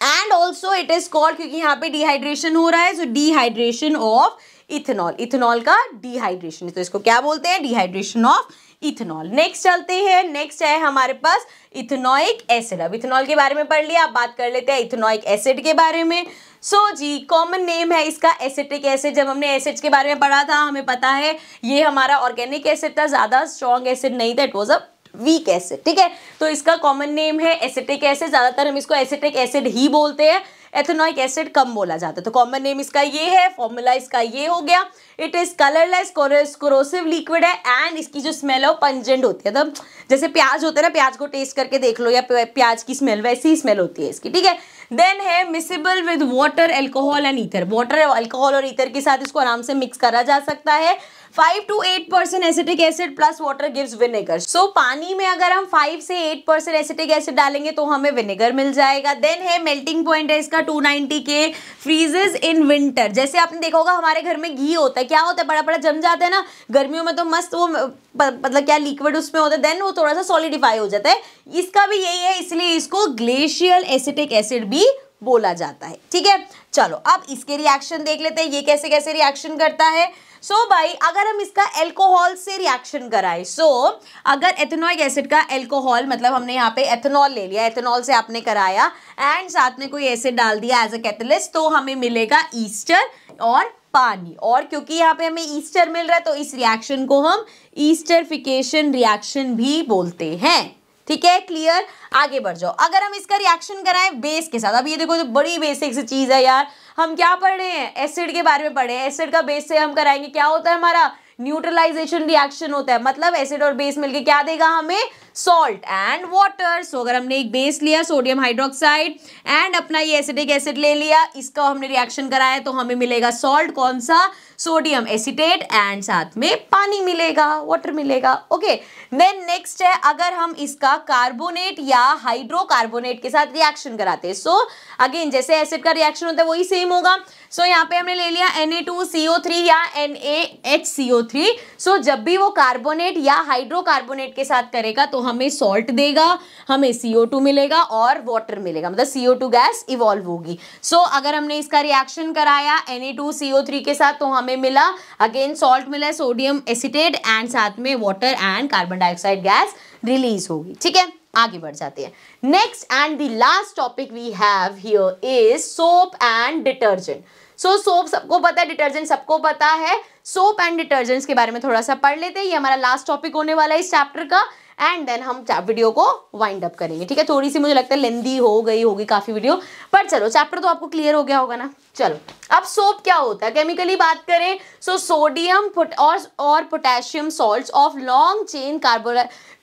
and also it is called क्योंकि यहाँ पे डिहाइड्रेशन हो रहा है so dehydration of ethanol ethanol का डिहाइड्रेशन तो इसको क्या बोलते हैं डिहाइड्रेशन ऑफ इथेनॉल नेक्स्ट चलते हैं नेक्स्ट है हमारे पास इथेनॉइक एसिड अब इथेनॉल के बारे में पढ़ लिया आप बात कर लेते हैं इथेनॉइक एसिड के बारे में सो so, जी कॉमन नेम है इसका एसिटिक एसिड जब हमने एसिड के बारे में पढ़ा था हमें पता है ये हमारा ऑर्गेनिक एसिड था ज़्यादा स्ट्रॉन्ग एसिड नहीं था it was a weak acid ठीक है तो इसका कॉमन नेम है एसिटिक एसिड ज़्यादातर हम इसको एसिटिक एसिड ही बोलते हैं एथेनॉइक एसिड कम बोला जाता है तो कॉमन नेम इसका ये है फॉर्मूला इसका ये हो गया it is colourless corrosive liquid है एंड इसकी जो स्मेल है वो पंजेंट होती है तो जैसे प्याज होते हैं ना प्याज को टेस्ट करके देख लो या प्याज की स्मेल वैसी ही स्मेल होती है इसकी ठीक है देन है miscible with water alcohol and ether water alcohol और ईथर के साथ इसको आराम से मिक्स करा जा सकता है five to eight percent acetic acid plus water gives vinegar so पानी में अगर हम फाइव से एट परसेंट एसिटिक एसिड डालेंगे तो हमें विनेगर मिल जाएगा देन है मेल्टिंग पॉइंट है इसका टू नाइनटी के फ्रीजेज इन विंटर जैसे आपने देखा होगा हमारे घर में घी होता है क्या होता है बड़ा बड़ा जम जाता है ना गर्मियों में तो मस्त वो मतलब क्या लिक्विड उसमें होता है देन वो थोड़ा सा सॉलिडिफाई हो जाता है इसका भी यही है इसलिए इसको ग्लेशियल एसिटिक एसिड भी बोला जाता है ठीक है चलो अब इसके रिएक्शन देख लेते हैं ये कैसे कैसे रिएक्शन करता है सो so, भाई अगर हम इसका एल्कोहल से रिएक्शन कराए सो so, अगर एथेनोइक एसिड का एल्कोहल मतलब हमने यहाँ पे एथेनॉल ले लिया एथेनॉल से आपने कराया एंड साथ में कोई एसिड डाल दिया एज ए कैथलिस्ट तो हमें मिलेगा ईस्टर और पानी और क्योंकि यहाँ पे हमें ईस्टर मिल रहा है तो इस रिएक्शन को हम ईस्टरफिकेशन रिएक्शन भी बोलते हैं ठीक है क्लियर आगे बढ़ जाओ अगर हम इसका रिएक्शन कराएं बेस के साथ अब ये देखो तो बड़ी बेसिक सी चीज़ है यार हम क्या पढ़ रहे हैं एसिड के बारे में पढ़े एसिड का बेस से हम कराएंगे क्या होता है हमारा न्यूट्रलाइजेशन रिएक्शन होता है मतलब एसिड और बेस मिलके क्या देगा हमें सॉल्ट एंड वाटर सो अगर हमने एक बेस लिया सोडियम हाइड्रोक्साइड एंड अपना ये एसिडिक एसिड ले लिया इसका हमने रिएक्शन कराया तो हमें मिलेगा सॉल्ट कौन सा सोडियम एसिटेट एंड साथ में पानी मिलेगा वाटर मिलेगा ओके देन नेक्स्ट है अगर हम इसका कार्बोनेट या हाइड्रोकार्बोनेट के साथ रिएक्शन कराते सो सो अगेन जैसे एसिड का रिएक्शन होता है वही सेम होगा सो so, यहाँ पे हमने ले लिया Na2CO3 या NaHCO3 सो so, जब भी वो कार्बोनेट या हाइड्रोकार्बोनेट के साथ करेगा तो हमें सॉल्ट देगा हमें CO2 मिलेगा और वाटर मिलेगा मतलब CO2 गैस इवॉल्व होगी सो so, अगर हमने इसका रिएक्शन कराया Na2CO3 के साथ तो हमें मिला अगेन सॉल्ट मिला सोडियम एसिटेड एंड साथ में water and carbon dioxide gas release होगी ठीक है आगे बढ़ जाते हैं next and the last topic we have here is soap and detergent so soap सबको पता है डिटर्जेंट सबको पता है सोप एंड डिटर्जेंट्स के बारे में थोड़ा सा पढ़ लेते हैं ये हमारा लास्ट टॉपिक होने वाला है इस चैप्टर का एंड देन हम वीडियो को वाइंड अप करेंगे ठीक है थोड़ी सी मुझे लगता है लेंदी हो गई होगी काफ़ी वीडियो पर चलो चैप्टर तो आपको क्लियर हो गया होगा ना चलो अब सोप क्या होता है केमिकली बात करें सो सोडियम और और potassium salts of long chain carbo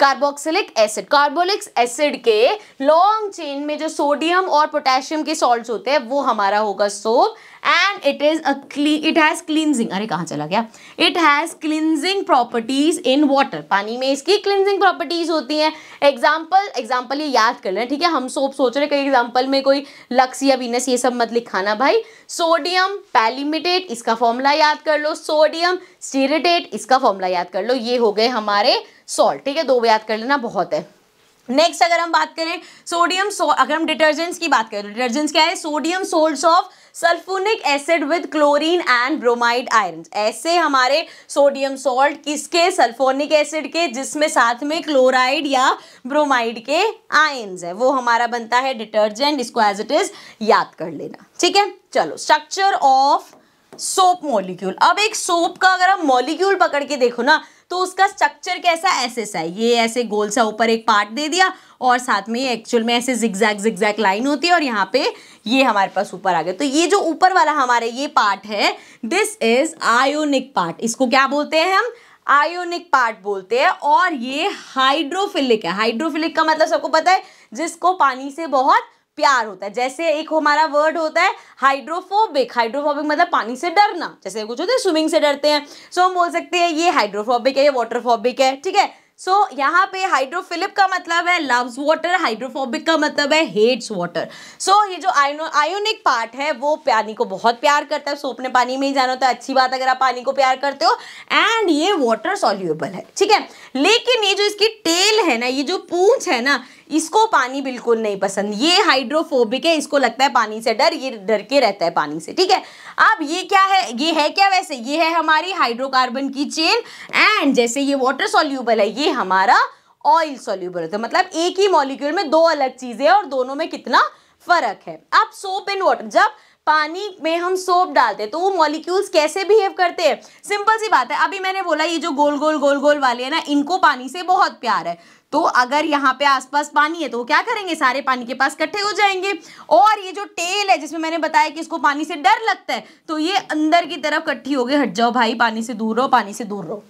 carboxylic acid carboxylic acid के लॉन्ग चेन में जो सोडियम और पोटेशियम के सॉल्ट होते हैं वो हमारा होगा soap and it is a it has cleansing अरे कहाँ चला गया it has cleansing properties in water पानी में इसकी क्लिनजिंग प्रॉपर्टीज होती हैं एग्जाम्पल एग्जाम्पल ये याद कर लें ठीक है हम सोप सोच रहे कई एग्जाम्पल में कोई लक्स या वीनस ये सब मत लिखाना भाई सोडियम पैलिमिटेट इसका फॉर्मूला याद कर लो सोडियम स्टीरिटेट इसका फॉर्मूला याद कर लो ये हो गए हमारे सॉल्ट ठीक है दो याद कर लेना बहुत है नेक्स्ट अगर हम बात करें सोडियम सो अगर हम डिटर्जेंट्स की बात करें डिटर्जेंट्स क्या है sodium salt of sulphonic acid with chlorine and bromide iron ऐसे हमारे सोडियम सॉल्ट किसके सल्फोनिक एसिड के जिसमें साथ में क्लोराइड या ब्रोमाइड के आयन्स है वो हमारा बनता है डिटर्जेंट इसको एज इट इज याद कर लेना ठीक है चलो स्ट्रक्चर ऑफ सोप मॉलिक्यूल अब एक सोप का अगर हम मॉलिक्यूल पकड़ के देखो ना तो उसका स्ट्रक्चर कैसा ऐसे सा है ये ऐसे गोल सा ऊपर एक पार्ट दे दिया और साथ में एक्चुअल में ऐसे जिग्जैक जिग्जैक्ट लाइन होती है और यहाँ पे ये हमारे पास ऊपर आ गया तो ये जो ऊपर वाला हमारे ये पार्ट है दिस इज आयोनिक पार्ट इसको क्या बोलते हैं हम आयोनिक पार्ट बोलते हैं और ये हाइड्रोफिलिक है हाइड्रोफिलिक का मतलब सबको पता है जिसको पानी से बहुत प्यार होता है जैसे एक हमारा वर्ड होता है हाइड्रोफोबिक हाइड्रोफोबिक मतलब पानी से डरना जैसे कुछ होता है स्विमिंग से डरते हैं सो हम बोल सकते हैं ये हाइड्रोफोबिक है ये वाटरफोबिक है ठीक है सो so, यहाँ पे हाइड्रोफिलिप का मतलब है लव्स वाटर हाइड्रोफोबिक का मतलब है हेट्स वाटर सो ये जो आयोनो आयोनिक पार्ट है वो पानी को बहुत प्यार करता है सोपने पानी में ही जाना होता है अच्छी बात अगर आप पानी को प्यार करते हो एंड ये वाटर सॉल्यूएबल है ठीक है लेकिन ये जो इसकी टेल है ना ये जो पूंछ है ना इसको पानी बिल्कुल नहीं पसंद ये हाइड्रोफोबिक है इसको लगता है पानी से डर ये डर के रहता है पानी से ठीक है अब ये क्या है ये है क्या वैसे ये है हमारी हाइड्रोकार्बन की चेन एंड जैसे ये वाटर सोल्यूबल है ये हमारा ऑयल सोल्यूबल होता है तो मतलब एक ही मॉलिक्यूल में दो अलग चीज़ें और दोनों में कितना फर्क है अब सोप एंड वाटर जब पानी में हम सोप डालते हैं तो वो मॉलिक्यूल्स कैसे बिहेव करते हैं सिंपल सी बात है अभी मैंने बोला ये जो गोल गोल गोल गोल वाले हैं ना इनको पानी से बहुत प्यार है तो अगर यहाँ पे आसपास पानी है तो वो क्या करेंगे सारे पानी के पास इकट्ठे हो जाएंगे और ये जो टेल है जिसमें मैंने बताया कि इसको पानी से डर लगता है तो ये अंदर की तरफ इकट्ठी हो गई हट जाओ भाई पानी से दूर रहो पानी से दूर रहो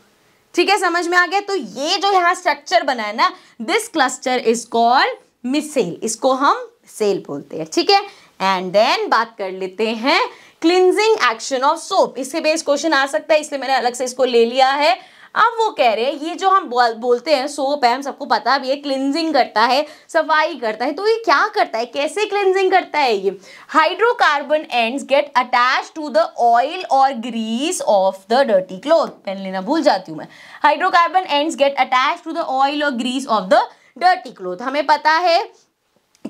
ठीक है समझ में आ गया तो ये जो यहाँ स्ट्रक्चर बना है ना this cluster is called micelle इसको हम सेल बोलते हैं ठीक है एंड देन बात कर लेते हैं क्लिनजिंग एक्शन ऑफ सोप इससे बेस क्वेश्चन आ सकता है इसलिए मैंने अलग से इसको ले लिया है अब वो कह रहे हैं ये जो हम बोल, बोलते हैं सोप है हम सबको पता भी है क्लिनजिंग करता है सफाई करता है तो ये क्या करता है कैसे क्लिनजिंग करता है ये hydrocarbon ends get attach to the oil और grease of the dirty cloth pen लेना भूल जाती हूँ मैं hydrocarbon ends get attach to the oil और grease of the dirty cloth हमें पता है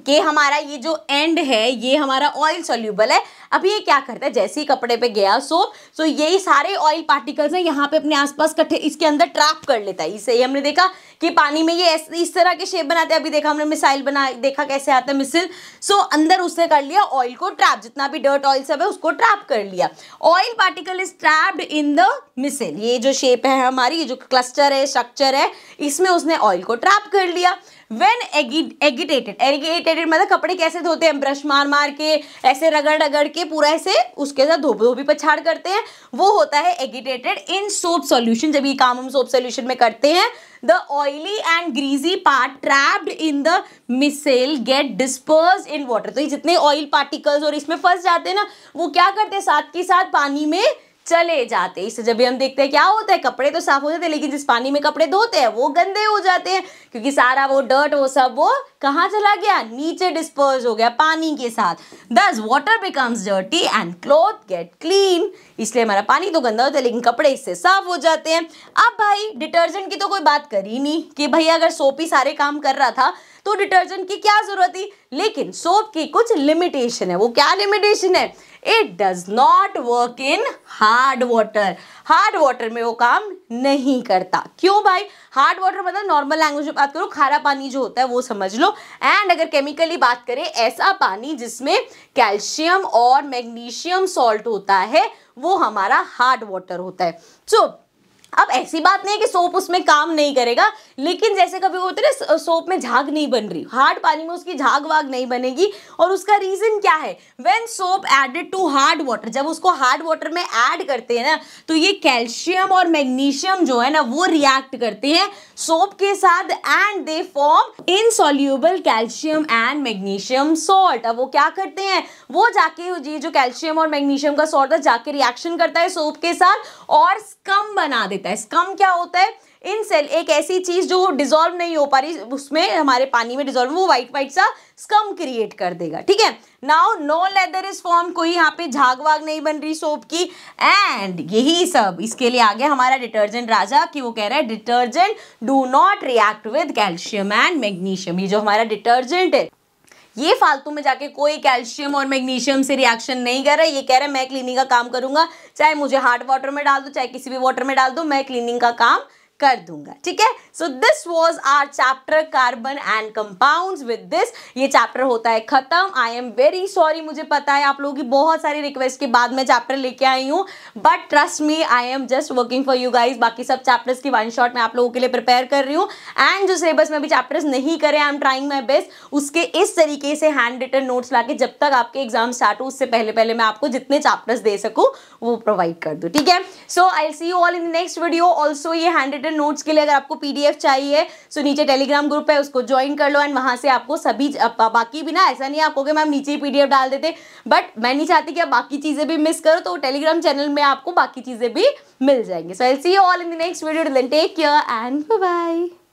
कि हमारा ये जो एंड है ये हमारा ऑयल सोल्यूबल है अब ये क्या करता है जैसे ही कपड़े पे गया सोप सो तो यही सारे ऑयल पार्टिकल्स हैं यहाँ पे अपने आसपास कट्ठे इसके अंदर ट्रैप कर लेता है इससे ही हमने देखा कि पानी में ये इस तरह के शेप बनाते हैं अभी देखा हमने मिसाइल बना देखा कैसे आता है मिसिल सो अंदर उसने कर लिया ऑयल को ट्रैप जितना भी डर्ट ऑयल सब है उसको ट्रैप कर लिया oil particle is trapped in the micelle ये जो शेप है हमारी ये जो क्लस्टर है स्ट्रक्चर है इसमें उसने ऑयल को ट्रैप कर लिया वेन एगिटेटेड एगिटेटेड मतलब कपड़े कैसे धोते हैं ब्रश मार मार के ऐसे रगड़ रगड़ के पूरा ऐसे उसके साथ धोप धोबी पछाड़ करते हैं वो होता है एगिटेटेड इन सोप सोल्यूशन जब ये काम हम सोप सोल्यूशन में करते हैं the oily and greasy part trapped in the micelle get disperse in water तो ये जितने ऑयल पार्टिकल्स और इसमें फंस जाते हैं ना वो क्या करते हैं साथ के साथ पानी में चले जाते इससे जब भी हम देखते हैं क्या होता है कपड़े तो साफ हो जाते हैं लेकिन जिस पानी में कपड़े धोते हैं वो गंदे हो जाते हैं क्योंकि सारा वो डर्ट वो सब वो कहाँ चला गया नीचे डिस्पर्स हो गया पानी के साथ thus water becomes dirty and cloth get clean इसलिए हमारा पानी तो गंदा होता है लेकिन कपड़े इससे साफ हो जाते हैं अब भाई डिटर्जेंट की तो कोई बात करी नहीं कि भाई अगर सोपी सारे काम कर रहा था तो डिटर्जेंट की क्या जरूरत थी लेकिन सोप की कुछ लिमिटेशन है वो क्या लिमिटेशन है it does not work in hard water hard water में वो काम नहीं करता क्यों भाई हार्ड वाटर मतलब नॉर्मल लैंग्वेज में बात करो खारा पानी जो होता है वो समझ लो एंड अगर केमिकली बात करें ऐसा पानी जिसमें कैल्शियम और मैग्नीशियम सॉल्ट होता है वो हमारा हार्ड वाटर होता है सो so, अब ऐसी बात नहीं है कि सोप उसमें काम नहीं करेगा लेकिन जैसे कभी होते ना सोप में झाग नहीं बन रही हार्ड पानी में उसकी झाग वाग नहीं बनेगी और उसका रीज़न क्या है when soap added to hard water जब उसको हार्ड वाटर में ऐड करते हैं ना तो ये कैल्शियम और मैग्नीशियम जो है ना वो रिएक्ट करते हैं सोप के साथ and they form insoluble calcium and magnesium salt अब वो क्या करते हैं वो जाके ये जो कैल्शियम और मैग्नीशियम का सॉल्ट जाके रिएक्शन करता है सोप के साथ और स्कम बना देता है स्कम क्या होता है इन सेल एक ऐसी चीज़ जो डिजोल्व नहीं हो पा रही उसमें हमारे पानी में डिजोल्व वो व्हाइट व्हाइट सा स्कम क्रिएट कर देगा ठीक है now no lather is form कोई यहाँ पे झाग वाग नहीं बन रही सोप की एंड यही सब इसके लिए आ गया हमारा डिटर्जेंट राजा कि वो कह रहा है detergent do not react with calcium and magnesium ये जो हमारा डिटर्जेंट है ये फालतू में जाके कोई कैल्शियम और मैग्नीशियम से रिएक्शन नहीं कर रहा ये कह रहा है मैं क्लीनिंग का काम करूंगा चाहे मुझे हार्ड वाटर में डाल दो चाहे किसी भी वाटर में डाल दो मैं क्लीनिंग का काम कर दूंगा ठीक है so this was our chapter carbon and compound with this ये चैप्टर होता है खत्म आई एम वेरी सॉरी मुझे पता है आप लोगों की बहुत सारी रिक्वेस्ट के बाद मैं चैप्टर लेके आई हूँ but trust me I am just working for you guys बाकी सब चैप्टर्स की वन शॉट मैं आप लोगों के लिए प्रिपेयर कर रही हूँ एंड जो सिलेबस में भी चैप्टर्स नहीं करे I am trying my best उसके इस तरीके से हैंड रिटन नोट्स ला जब तक आपके एग्जाम स्टार्ट हो उससे पहले पहले मैं आपको जितने चैप्टर्स दे सकूँ वो प्रोवाइड कर दूँ ठीक है so I see you all in next video also ये हैंड रिटन रिलेटेड नोट्स के लिए अगर आपको पीडीएफ चाहिए तो नीचे टेलीग्राम ग्रुप है उसको ज्वाइन कर लो एंड वहां से आपको सभी बाकी भी ना ऐसा नहीं आप कहोगे मैम नीचे ही पीडीएफ डाल देते बट मैं नहीं चाहती कि आप बाकी चीज़ें भी मिस करो तो टेलीग्राम चैनल में आपको बाकी चीज़ें भी मिल जाएंगे so I see you all in the next video take care and bye